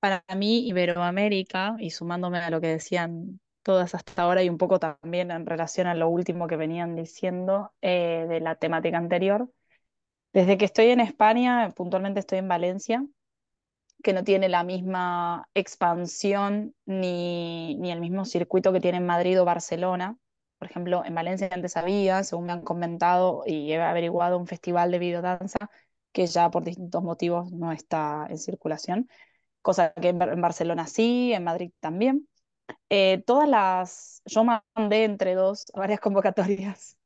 Para mí, Iberoamérica, y sumándome a lo que decían todas hasta ahora y un poco también en relación a lo último que venían diciendo eh, de la temática anterior, desde que estoy en España, puntualmente estoy en Valencia, que no tiene la misma expansión ni, ni el mismo circuito que tiene Madrid o Barcelona, por ejemplo, en Valencia antes había, según me han comentado y he averiguado, un festival de videodanza que ya por distintos motivos no está en circulación, cosa que en Barcelona sí, en Madrid también. Eh, todas las, yo mandé entre dos *laughs* varias convocatorias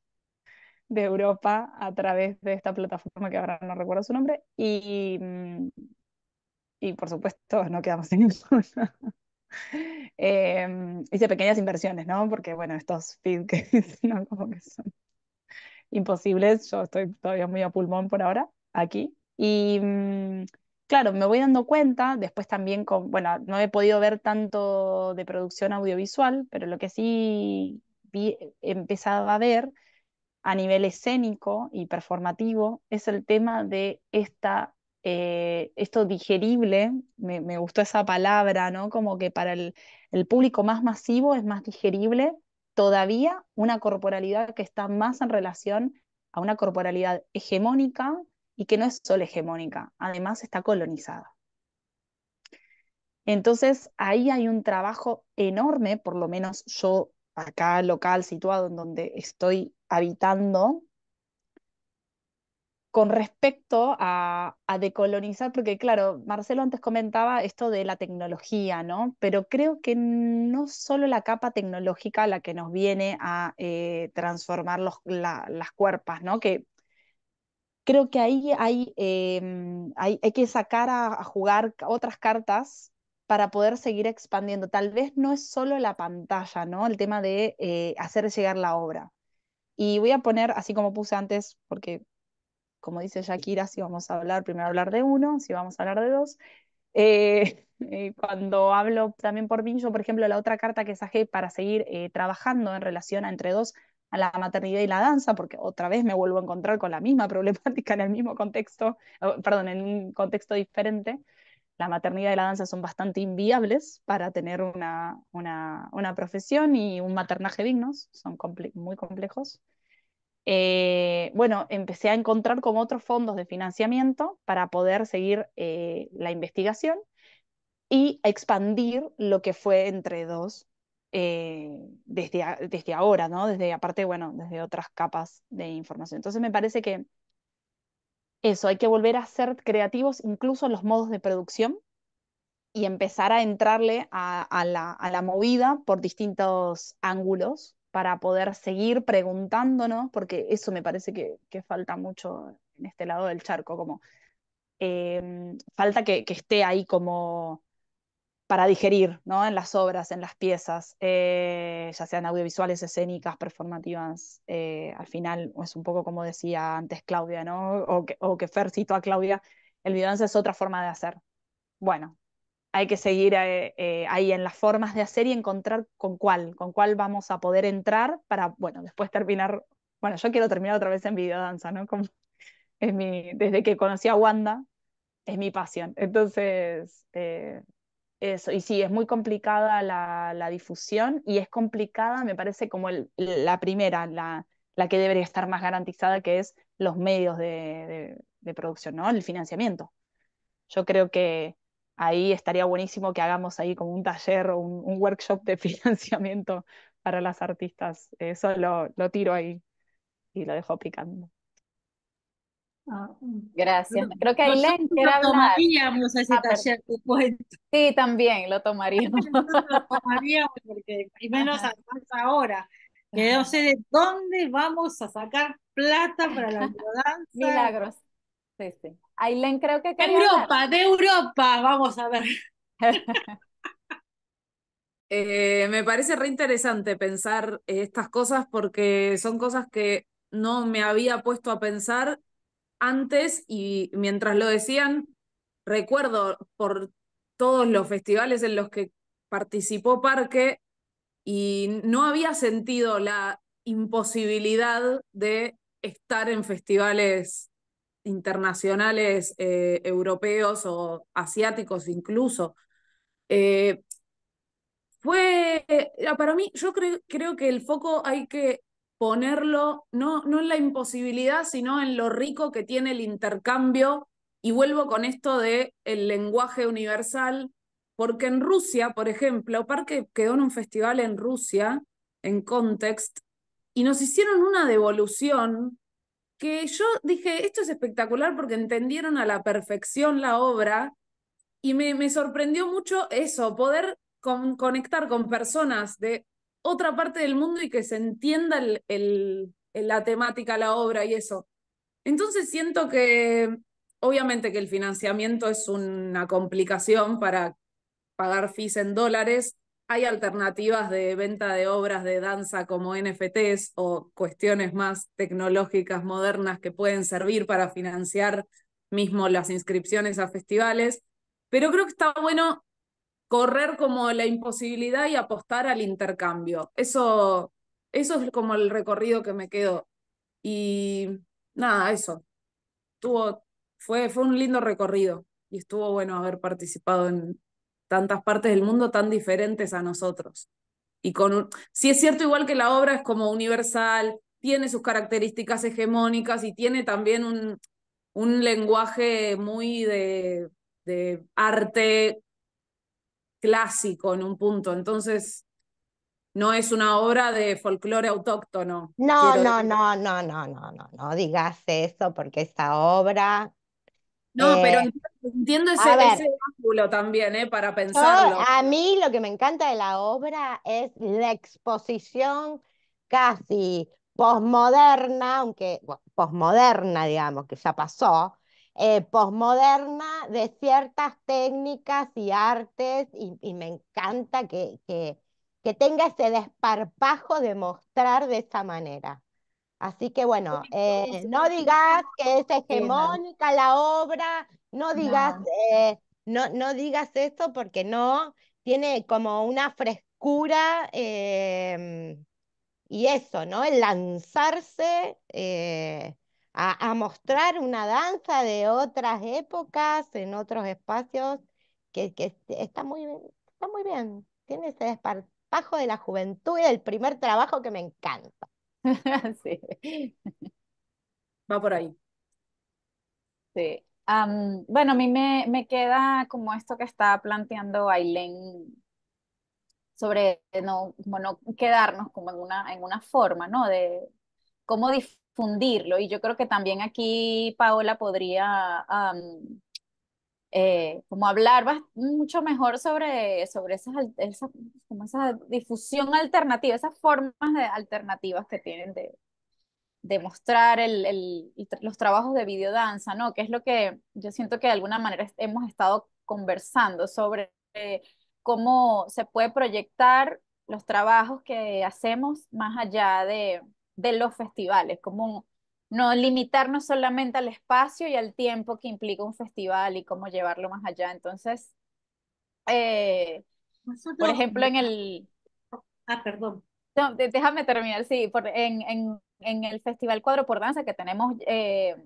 de Europa a través de esta plataforma que ahora no recuerdo su nombre y, mm, y por supuesto no quedamos en *laughs* ninguna. *laughs* Em, hice pequeñas inversiones, ¿no? Porque, bueno, estos feeds que *laughs* como que son imposibles, yo estoy todavía muy a pulmón por ahora, aquí. Y mm, claro, me voy dando cuenta, después también con, bueno, no he podido ver tanto de producción audiovisual, pero lo que sí he empezado a ver a nivel escénico y performativo es el tema de esta eh, esto digerible, me, gustó esa palabra, ¿no? Como que para el, el público más masivo es más digerible todavía una corporalidad que está más en relación a una corporalidad hegemónica y que no es solo hegemónica, además está colonizada. Entonces, ahí hay un trabajo enorme, por lo menos yo acá local, situado en donde estoy habitando, con respecto a, decolonizar, porque claro, Marcelo antes comentaba esto de la tecnología, ¿no? Pero creo que no solo la capa tecnológica la que nos viene a eh, transformar las cuerpas, ¿no? Que creo que ahí hay, em, hay, que sacar a, jugar otras cartas para poder seguir expandiendo. Tal vez no es solo la pantalla, ¿no? El tema de eh, hacer llegar la obra. Y voy a poner, así como puse antes, porque como dice Shakira, si vamos a hablar, primero hablar de uno, si vamos a hablar de dos. Eh, *laughs* cuando hablo también por mí, yo, por ejemplo, la otra carta que saqué para seguir eh, trabajando en relación a entre dos, a la maternidad y la danza, porque otra vez me vuelvo a encontrar con la misma *laughs* problemática en el mismo contexto, perdón, en un contexto diferente. La maternidad y la danza son bastante inviables para tener una, profesión y un maternaje dignos, son muy complejos. Eh, bueno, empecé a encontrar como otros fondos de financiamiento para poder seguir eh, la investigación y expandir lo que fue entre dos eh, desde, desde ahora, ¿no? Desde, aparte, bueno, desde otras capas de información. Entonces me parece que eso, hay que volver a ser creativos incluso en los modos de producción y empezar a entrarle la, a la movida por distintos ángulos para poder seguir preguntándonos, porque eso me parece que, falta mucho en este lado del charco, como em, falta que, esté ahí como para digerir, ¿no? En las obras, en las piezas, eh, ya sean audiovisuales, escénicas, performativas, eh, al final es un poco como decía antes Claudia, ¿no? O que, Fer citó a Claudia, el danza es otra forma de hacer. Bueno, hay que seguir eh, eh, ahí en las formas de hacer y encontrar con cuál, con cuál vamos a poder entrar para, bueno, después terminar, bueno, yo quiero terminar otra vez en videodanza, ¿no? Como es mi, desde que conocí a Wanda, es mi pasión. Entonces, eh, eso, y sí, es muy complicada la, difusión y es complicada, me parece, como la primera, la, la, que debería estar más garantizada, que es los medios de producción, ¿no? El financiamiento. Yo creo que ahí estaría buenísimo que hagamos ahí como un taller o un, workshop de *laughs* financiamiento para las artistas. Eso lo, lo tiro ahí y lo dejo picando. Ah, gracias. Creo que Ailén quiere hablar. tomaríamos ese ah, taller, Sí, también lo tomaríamos. *laughs* lo tomaríamos porque, y menos ahora, que no sé de dónde vamos a sacar plata para la *laughs* mudanza. Milagros. Sí, sí. Ailén creo que... Europa, de Europa, vamos a ver. *laughs* Eh, me parece re interesante pensar eh, estas cosas porque son cosas que no me había puesto a pensar antes y mientras lo decían, recuerdo por todos los festivales en los que participó Parque y no había sentido la imposibilidad de estar en festivales internacionales eh, europeos o asiáticos incluso. Eh, fue, eh, para mí, yo creo que el foco hay que ponerlo no, no en la imposibilidad, sino en lo rico que tiene el intercambio. Y vuelvo con esto del el lenguaje universal, porque en Rusia, por ejemplo, Parque quedó en un festival en Rusia, en Context, y nos hicieron una devolución que yo dije, esto es espectacular porque entendieron a la perfección la obra y me, sorprendió mucho eso, poder con, conectar con personas de otra parte del mundo y que se entienda el, la temática, la obra y eso. Entonces siento que obviamente que el financiamiento es una complicación para pagar fees en dólares, hay alternativas de venta de obras de danza como NFTs o cuestiones más tecnológicas modernas que pueden servir para financiar mismo las inscripciones a festivales, pero creo que está bueno correr como la imposibilidad y apostar al intercambio. Eso, eso es como el recorrido que me quedo. Y nada, eso. fue, fue un lindo recorrido y estuvo bueno haber participado en, tantas partes del mundo tan diferentes a nosotros. Y con si es cierto igual que la obra es como universal, tiene sus características hegemónicas y tiene también un, un lenguaje muy de, de arte clásico en un punto. Entonces, no es una obra de folclore autóctono. No, no, no, no, no, no, no, no digas eso, porque esta obra no, pero eh, entiendo ese, ángulo también, ¿eh? Para pensarlo. a mí lo que me encanta de la obra es la exposición casi posmoderna, aunque posmoderna, digamos, que ya pasó, eh, posmoderna de ciertas técnicas y artes, y, me encanta que, que, que, tenga ese desparpajo de mostrar de esa manera. Así que bueno, eh, no digas que es hegemónica la obra, no digas, eh, no, digas esto porque no, tiene como una frescura em, y eso, ¿no? El lanzarse eh, a, mostrar una danza de otras épocas, en otros espacios, que, está, muy, está muy bien, tiene ese desparpajo de la juventud y del primer trabajo que me encanta. *laughs* sí. Va por ahí. Sí. bueno, a mí me, me, queda como esto que está planteando Ailén sobre no, quedarnos como en una, en una forma, ¿no? De cómo difundirlo. Y yo creo que también aquí Paola podría eh, como hablar mucho mejor sobre, sobre esas, esa, como esa difusión alternativa, esas formas de alternativas que tienen de, de mostrar el, el, los trabajos de videodanza, ¿no? Que es lo que yo siento que de alguna manera hemos estado conversando sobre eh, cómo se puede proyectar los trabajos que hacemos más allá de, de los festivales, como no limitarnos solamente al espacio y al tiempo que implica un festival y cómo llevarlo más allá. Entonces, eh, por ejemplo, en el... Ah, perdón. déjame terminar, sí, por, en, en, en, el Festival Cuadro por Danza, que tenemos eh,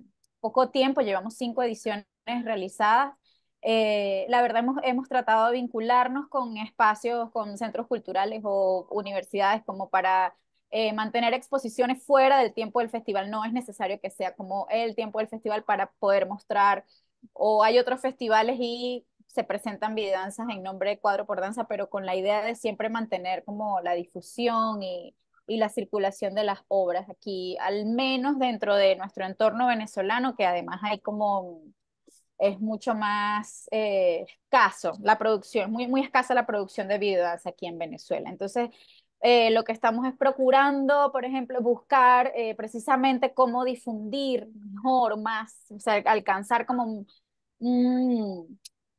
poco tiempo, llevamos cinco ediciones realizadas, eh, la verdad hemos, hemos, tratado de vincularnos con espacios, con centros culturales o universidades como para eh, mantener exposiciones fuera del tiempo del festival. No es necesario que sea como el tiempo del festival para poder mostrar. O hay otros festivales y se presentan videodanzas en nombre de cuadro por danza, pero con la idea de siempre mantener como la difusión y, y la circulación de las obras aquí, al menos dentro de nuestro entorno venezolano, que además hay como es mucho más eh, escaso la producción, muy, muy escasa la producción de videodanza aquí en Venezuela. Entonces, eh, lo que estamos es procurando, por ejemplo, buscar eh, precisamente cómo difundir mejor, más, o sea, alcanzar como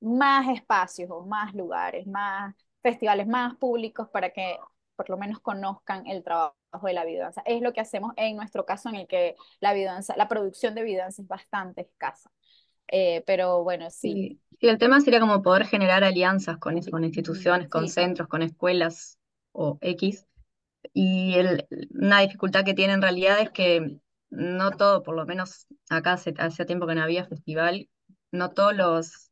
más espacios, o más lugares, más festivales, más públicos para que por lo menos conozcan el trabajo de la vidanza. Es lo que hacemos en nuestro caso en el que la vidanza, la producción de vidanza es bastante escasa. Eh, pero bueno, sí. sí. el tema sería como poder generar alianzas con, con instituciones, con centros, con escuelas, o X. Y el, una dificultad que tiene en realidad es que no todo, por lo menos acá hace, tiempo que no había festival, no todos los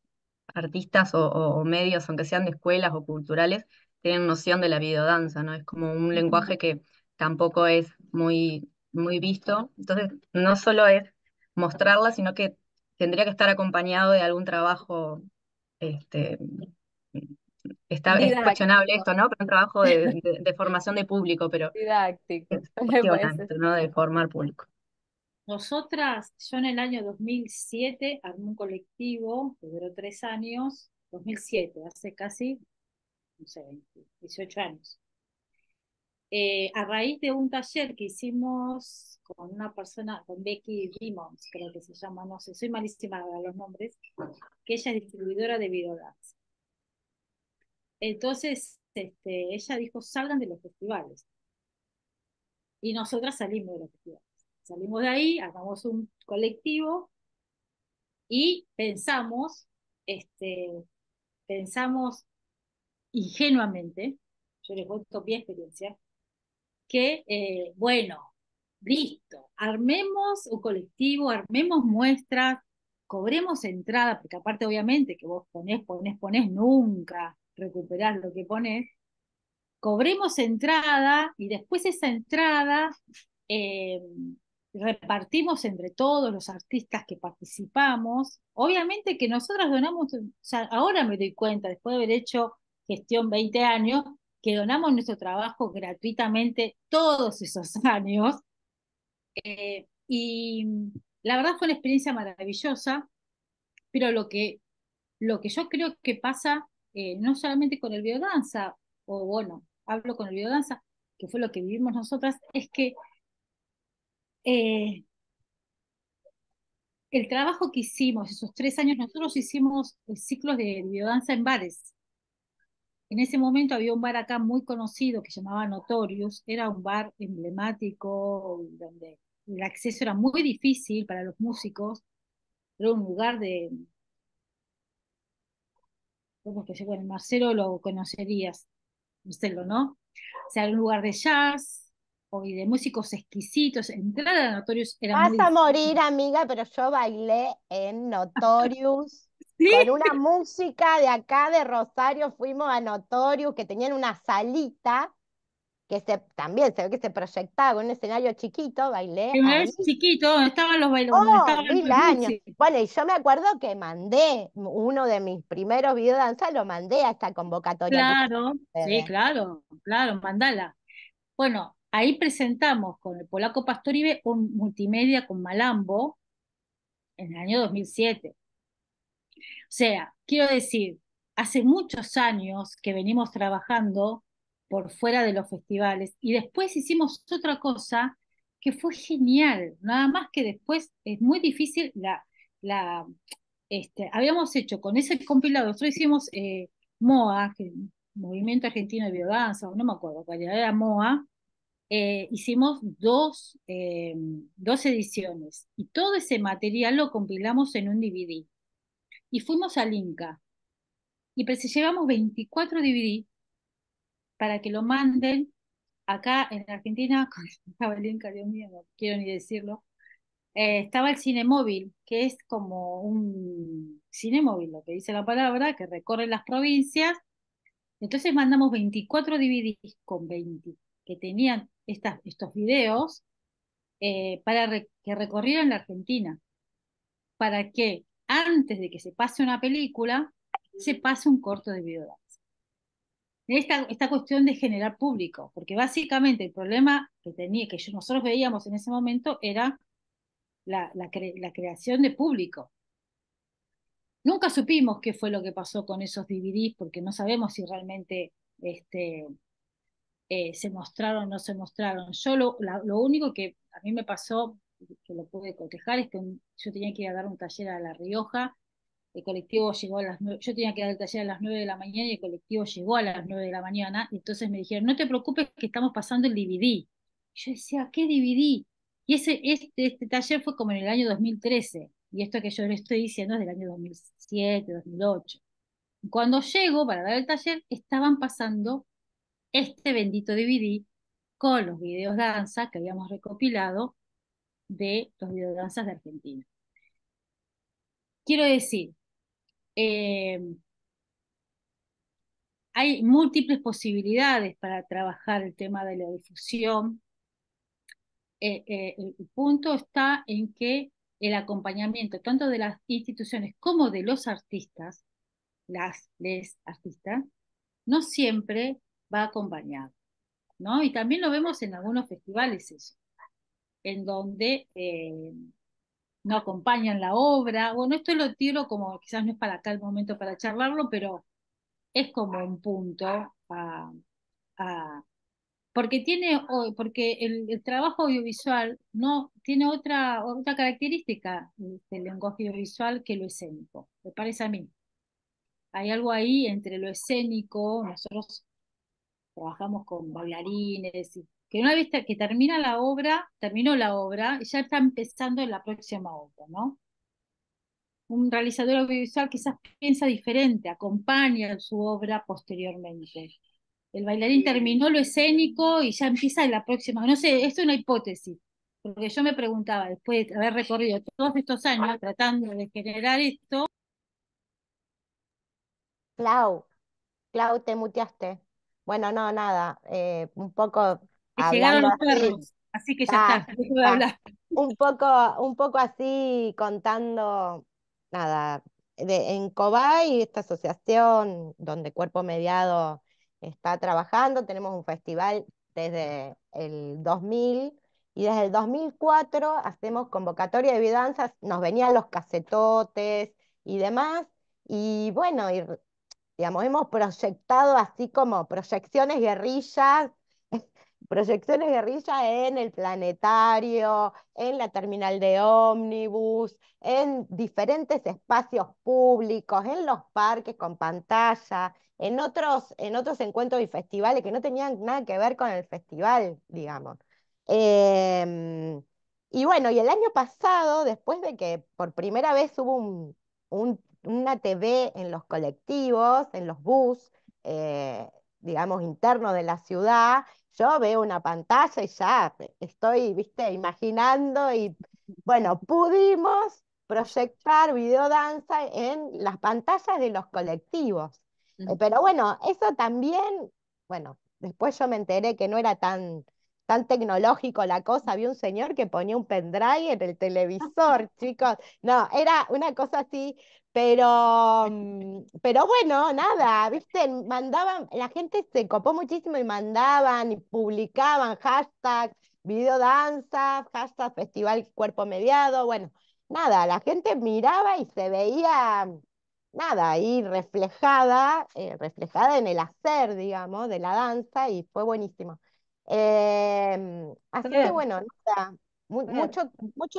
artistas o, medios, aunque sean de escuelas o culturales, tienen noción de la videodanza, ¿no? Es como un lenguaje que tampoco es muy, muy visto. Entonces, no solo es mostrarla, sino que tendría que estar acompañado de algún trabajo este, está es cuestionable esto, ¿no? Para un trabajo de, formación de público, pero Didáctico. *laughs* ¿no? De formar público. Nosotras, yo en el año 2007 armé un colectivo que duró tres años, 2007, hace casi, no sé, 18 años. Eh, a raíz de un taller que hicimos con una persona, con Becky Vimons, creo que se llama, no sé, soy malísima de los nombres, que ella es distribuidora de videodance. Entonces, este, ella dijo, salgan de los festivales. Y nosotras salimos de los festivales. Salimos de ahí, armamos un colectivo y pensamos, este, pensamos ingenuamente, yo les cuento mi experiencia, que, eh, bueno, listo, armemos un colectivo, armemos muestras, cobremos entrada, porque aparte obviamente que vos ponés, ponés, ponés, nunca recuperar lo que pones, cobremos entrada y después esa entrada eh, repartimos entre todos los artistas que participamos. Obviamente que nosotros donamos, ahora me doy cuenta, después de haber hecho gestión 20 años, que donamos nuestro trabajo gratuitamente todos esos *laughs* años. Eh, y la verdad fue una experiencia maravillosa, pero lo que, lo que yo creo que pasa eh, no solamente con el biodanza, o bueno, hablo con el biodanza, que fue lo que vivimos nosotras, es que eh, el trabajo que hicimos, esos tres años, nosotros hicimos eh, ciclos de biodanza en bares. En ese momento había un bar acá muy conocido que se llamaba Notorious, era un bar emblemático donde el acceso era muy difícil para los músicos, era un lugar de, porque el Marcelo lo conocerías, Marcelo, ¿no? O sea, un lugar de jazz o de músicos exquisitos. entrada a Notorious era Vas a morir, amiga, pero yo bailé en Notorious. en *laughs* Con una música de acá de Rosario fuimos a Notorious, que tenían una salita que también se ve que se proyectaba un escenario chiquito, bailé. Un escenario chiquito, estaban los bailarines. Oh, bueno, y yo me acuerdo que mandé uno de mis primeros videos de danza, lo mandé a esta convocatoria. Claro, sí, claro, claro, mandala. Bueno, ahí presentamos con el polaco Pastor Pastoribe un multimedia con Malambo en el año 2007. O sea, quiero decir, hace muchos años que venimos trabajando por fuera de los festivales. Y después hicimos otra cosa que fue genial, nada más que después es muy difícil la... la este, habíamos hecho con ese compilado, nosotros hicimos eh, MOA, Movimiento Argentino de Biodanza, no me acuerdo cuál era, MOA, eh, hicimos dos, eh, dos ediciones y todo ese material lo compilamos en un DVD. Y fuimos al Inca y pues llevamos 24 DVD para que lo manden acá en Argentina, estaba *laughs* el Dios quiero ni decirlo, eh, estaba el cinemóvil, que es como un cinemóvil, lo que dice la palabra, que recorre las provincias. Entonces mandamos 24 DVDs con 20 que tenían estas, estos videos eh, para que recorrieran la Argentina, para que antes de que se pase una película, se pase un corto de video esta, cuestión de generar público, porque básicamente el problema que tenía, que nosotros veíamos en ese momento, era la, creación de público. Nunca supimos qué fue lo que pasó con esos DVDs, porque no sabemos si realmente este, eh, se mostraron o no se mostraron. Yo lo, lo, único que a mí me pasó, que lo pude cotejar, es que yo tenía que ir a dar un taller a La Rioja el colectivo llegó a las 9, yo tenía que dar el taller a las 9 de la mañana y el colectivo llegó a las 9 de la mañana, entonces me dijeron, no te preocupes que estamos pasando el DVD. Yo decía, ¿qué DVD? Y ese, este, este taller fue como en el año 2013, y esto que yo le estoy diciendo es del año 2007, 2008. Cuando llego para dar el taller, estaban pasando este bendito DVD con los videos danza que habíamos recopilado de los danzas de Argentina. Quiero decir, eh, hay múltiples posibilidades para trabajar el tema de la difusión. Eh, eh, el punto está en que el acompañamiento tanto de las instituciones como de los artistas, las les artistas, no siempre va acompañado. ¿no? Y también lo vemos en algunos festivales eso, en donde no acompañan la obra. Bueno, esto lo tiro como, quizás no es para acá el momento para charlarlo, pero es como un punto a, porque tiene porque el, trabajo audiovisual no tiene otra otra característica del este, lenguaje visual que lo escénico me parece a mí hay algo ahí entre lo escénico nosotros trabajamos con bailarines y que una vez que termina la obra, terminó la obra, ya está empezando la próxima obra, ¿no? Un realizador audiovisual quizás piensa diferente, acompaña su obra posteriormente. El bailarín terminó lo escénico y ya empieza la próxima. No sé, esto es una hipótesis, porque yo me preguntaba, después de haber recorrido todos estos años tratando de generar esto. Clau, Clau, te muteaste. Bueno, no, nada, eh, un poco llegaron los perros, así que ya ah, está, Un poco, un poco así contando, nada, de, en Cobay, esta asociación donde Cuerpo Mediado está trabajando, tenemos un festival desde el 2000 y desde el 2004 hacemos convocatoria de vidanzas, nos venían los casetotes y demás, y bueno, digamos, hemos proyectado así como proyecciones guerrillas proyecciones guerrillas en el planetario, en la terminal de ómnibus, en diferentes espacios públicos, en los parques con pantalla, en otros, encuentros y festivales que no tenían nada que ver con el festival, digamos. Em, y bueno, y el año pasado, después de que por primera vez hubo una TV en los colectivos, en los bus, eh, digamos, internos de la ciudad, yo veo una pantalla y ya estoy, viste, imaginando y bueno, pudimos proyectar videodanza en las pantallas de los colectivos. Eh, pero bueno, eso también, bueno, después yo me enteré que no era tan tan tecnológico la cosa, había un señor que ponía un pendrive en el televisor, *laughs* chicos. No, era una cosa así, pero, mm, pero bueno, nada, viste, mandaban, la gente se copó muchísimo y mandaban y publicaban hashtags, video danza, hashtag festival cuerpo mediado, bueno, nada, la gente miraba y se veía nada, ahí reflejada, eh, reflejada en el hacer, digamos, de la danza y fue buenísimo. Em, así que bueno, mucho,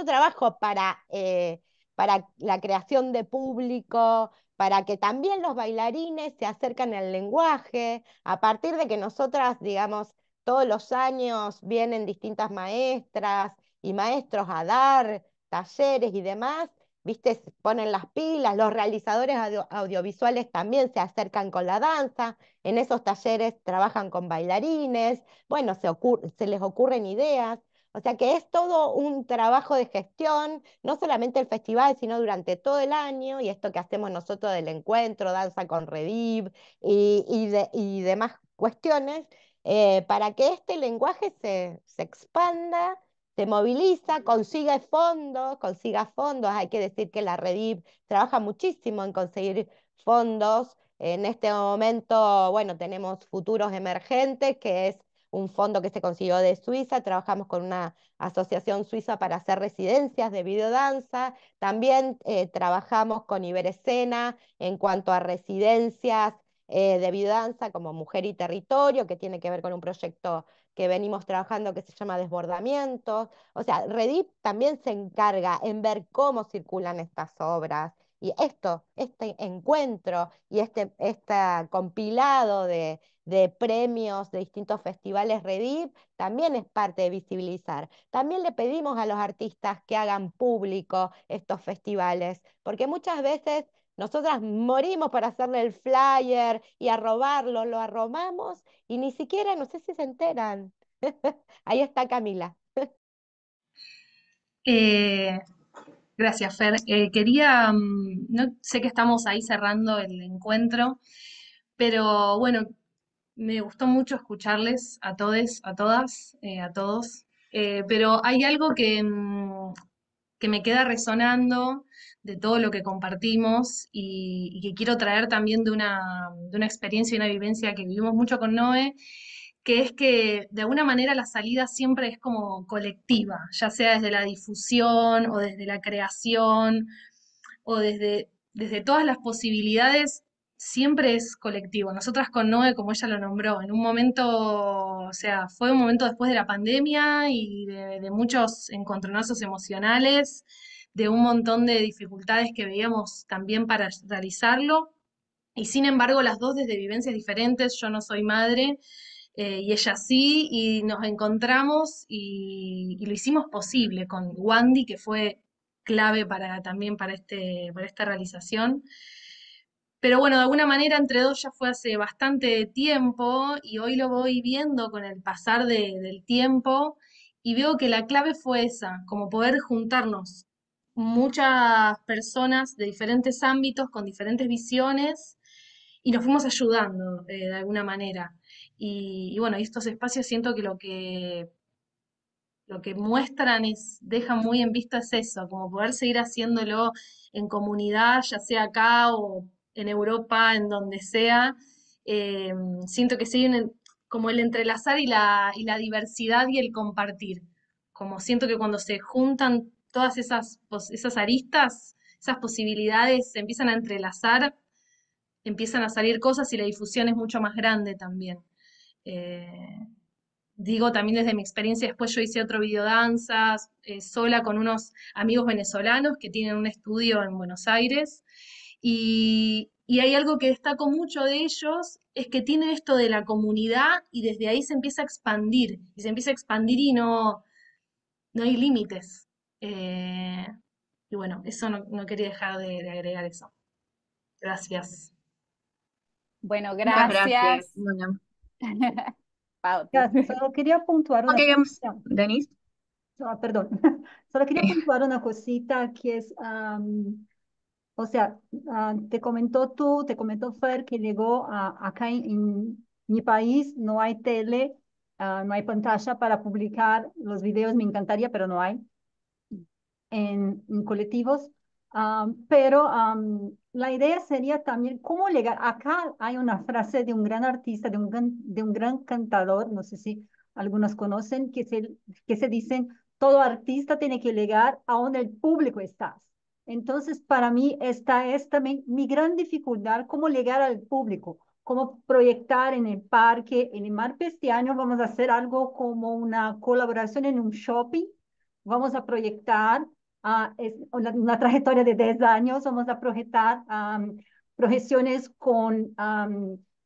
trabajo para, eh, para la creación de público, para que también los bailarines se acerquen al lenguaje, a partir de que nosotras, digamos, todos los años vienen distintas maestras y maestros a dar talleres y demás, viste, ponen las pilas, los realizadores audiovisuales también se acercan con la danza, en esos talleres trabajan con bailarines, bueno, se, les ocurren ideas, o sea que es todo un trabajo de gestión, no solamente el festival, sino durante todo el año, y esto que hacemos nosotros del encuentro, danza con Rediv y, demás cuestiones, eh, para que este lenguaje se expanda se moviliza, consigue fondos, consiga fondos. Hay que decir que la Redip trabaja muchísimo en conseguir fondos. En este momento, bueno, tenemos Futuros Emergentes, que es un fondo que se consiguió de Suiza. Trabajamos con una asociación suiza para hacer residencias de videodanza. También eh, trabajamos con Iberescena en cuanto a residencias eh, de videodanza como Mujer y Territorio, que tiene que ver con un proyecto que venimos trabajando que se llama desbordamientos. O sea, Redip también se encarga en ver cómo circulan estas obras. Y esto, este encuentro y este, este, compilado de, de premios de distintos festivales Redip también es parte de visibilizar. También le pedimos a los artistas que hagan público estos festivales, porque muchas veces nosotras morimos para hacerle el flyer y arrobarlo, lo arrobamos y ni siquiera, no sé si se enteran. *laughs* Ahí está Camila. Eh, gracias, Fer. Eh, quería, mm, no sé que estamos ahí cerrando el encuentro, pero bueno, me gustó mucho escucharles a todos, a todas, eh, a todos. pero hay algo que, mm, que me queda resonando de todo lo que compartimos y, que quiero traer también de una, experiencia y una vivencia que vivimos mucho con Noé, que es que de alguna manera la salida siempre es como colectiva, ya sea desde la difusión o desde la creación o desde, desde todas las posibilidades, siempre es colectivo. Nosotras con Noé, como ella lo nombró, en un momento, o sea, fue un momento después de la pandemia y de, de muchos encontronazos emocionales de un montón de dificultades que veíamos también para realizarlo. Y sin embargo, las dos desde vivencias diferentes, yo no soy madre eh, y ella sí, y nos encontramos y, lo hicimos posible con Wandy, que fue clave para, también para, este, esta realización. Pero bueno, de alguna manera entre dos ya fue hace bastante tiempo y hoy lo voy viendo con el pasar del tiempo y veo que la clave fue esa, como poder juntarnos muchas personas de diferentes ámbitos, con diferentes visiones, y nos fuimos ayudando eh, de alguna manera. Y, bueno, estos espacios siento que lo que lo que muestran es, deja muy en vista es eso, como poder seguir haciéndolo en comunidad, ya sea acá o en Europa, en donde sea. Eh, siento que siguen como el entrelazar y la, y la diversidad y el compartir. Como siento que cuando se juntan todas esas, esas aristas, esas posibilidades se empiezan a entrelazar, empiezan a salir cosas y la difusión es mucho más grande también. Eh, digo también desde mi experiencia, después yo hice otro video danzas eh, sola con unos amigos venezolanos que tienen un estudio en Buenos Aires. Y, hay algo que destaco mucho de ellos, es que tienen esto de la comunidad y desde ahí se empieza a expandir, y se empieza a expandir y no, no hay límites. Eh, y bueno, eso no, quería dejar de, agregar eso. Gracias. Bueno, gracias. *laughs* gracias. Solo quería puntuar una em, Denise. perdón. *laughs* Solo quería puntuar una cosita que es, o sea, te comentó tú, te comentó Fer que llegó a, acá en, mi país, no hay tele, ah, no hay pantalla para publicar los videos, me encantaría, pero no hay en, colectivos, ah, pero ah, la idea sería también cómo llegar. Acá hay una frase de un gran artista, de un gran, de un gran cantador, no sé si algunos conocen, que se, que se dicen, todo artista tiene que llegar a donde el público está. Entonces, para mí, esta es también mi gran dificultad, cómo llegar al público cómo proyectar en el parque, en el mar este año vamos a hacer algo como una colaboración en un shopping, vamos a proyectar Ah, es una, trayectoria de 10 años, vamos a proyectar proyecciones con...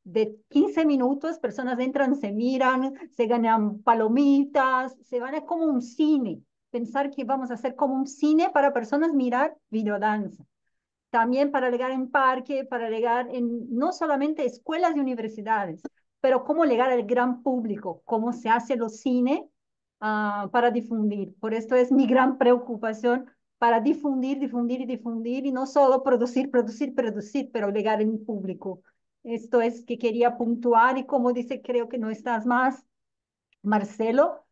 de 15 minutos, personas entran, se miran, se ganan palomitas, se van a como un cine. Pensar que vamos a hacer como un cine para personas mirar videodanza. También para llegar en parque, para llegar en no solamente escuelas y universidades, pero cómo llegar al gran público, cómo se hace los cines, Ah, para difundir. Por esto es mi gran preocupación para difundir, difundir y difundir y no solo producir, producir, producir, pero llegar en público. Esto es que quería puntuar y como dice, creo que no estás más, Marcelo,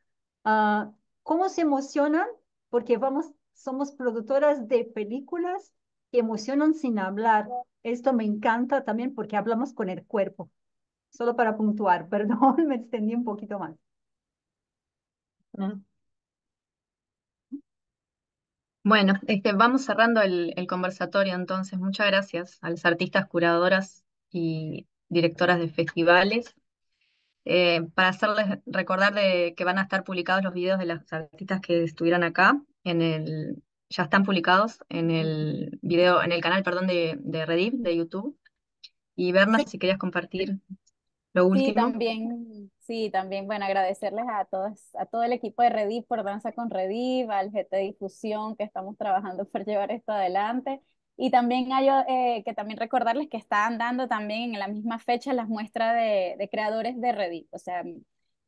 ah, ¿cómo se emocionan? Porque vamos, somos productoras de películas que emocionan sin hablar. Esto me encanta también porque hablamos con el cuerpo. Solo para puntuar, *laughs* perdón, me extendí un poquito más. Mm. Bueno, este, vamos cerrando el, conversatorio entonces. Muchas gracias a las artistas curadoras y directoras de festivales. Eh, para hacerles recordar de que van a estar publicados los videos de las artistas que estuvieran acá en el, ya están publicados en el video, en el canal, perdón, de, de Rediv, de YouTube. Y Berna, si querías compartir. Lo Sí, también, sí, también, bueno, agradecerles a todos, a todo el equipo de Rediv por Danza con Rediv, al GT Difusión que estamos trabajando por llevar esto adelante. Y también hay eh, que también recordarles que están dando también en la misma fecha las muestras de, de creadores de Rediv, o sea,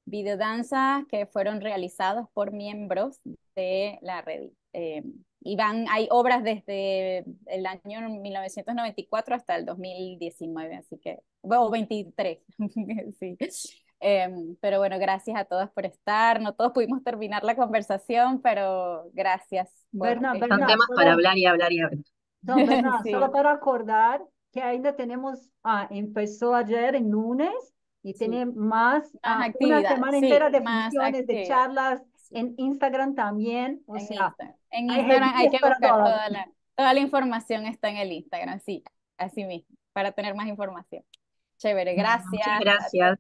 videodanzas que fueron realizados por miembros de la Rediv. Eh, y van, hay obras desde el año 1994 hasta el 2019, así que, o 23, *laughs* sí. Em, pero bueno, gracias a todas por estar. No todos pudimos terminar la conversación, pero gracias. bueno Son temas para hablar y hablar y hablar. No, *laughs* solo para acordar que ainda tenemos, ah, empezó ayer en lunes y tiene más, más ah, una semana entera de funciones, de charlas, en Instagram también. O en sea, Instagram. en hay Instagram hay, que buscar toda la, toda la información, está en el Instagram, sí, así mismo, para tener más información. Chévere, gracias. gracias.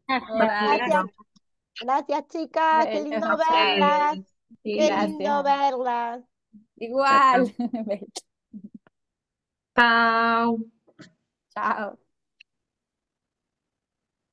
Gracias, chicas, qué lindo verlas. qué lindo verlas. Igual. *laughs* Chao. Chao.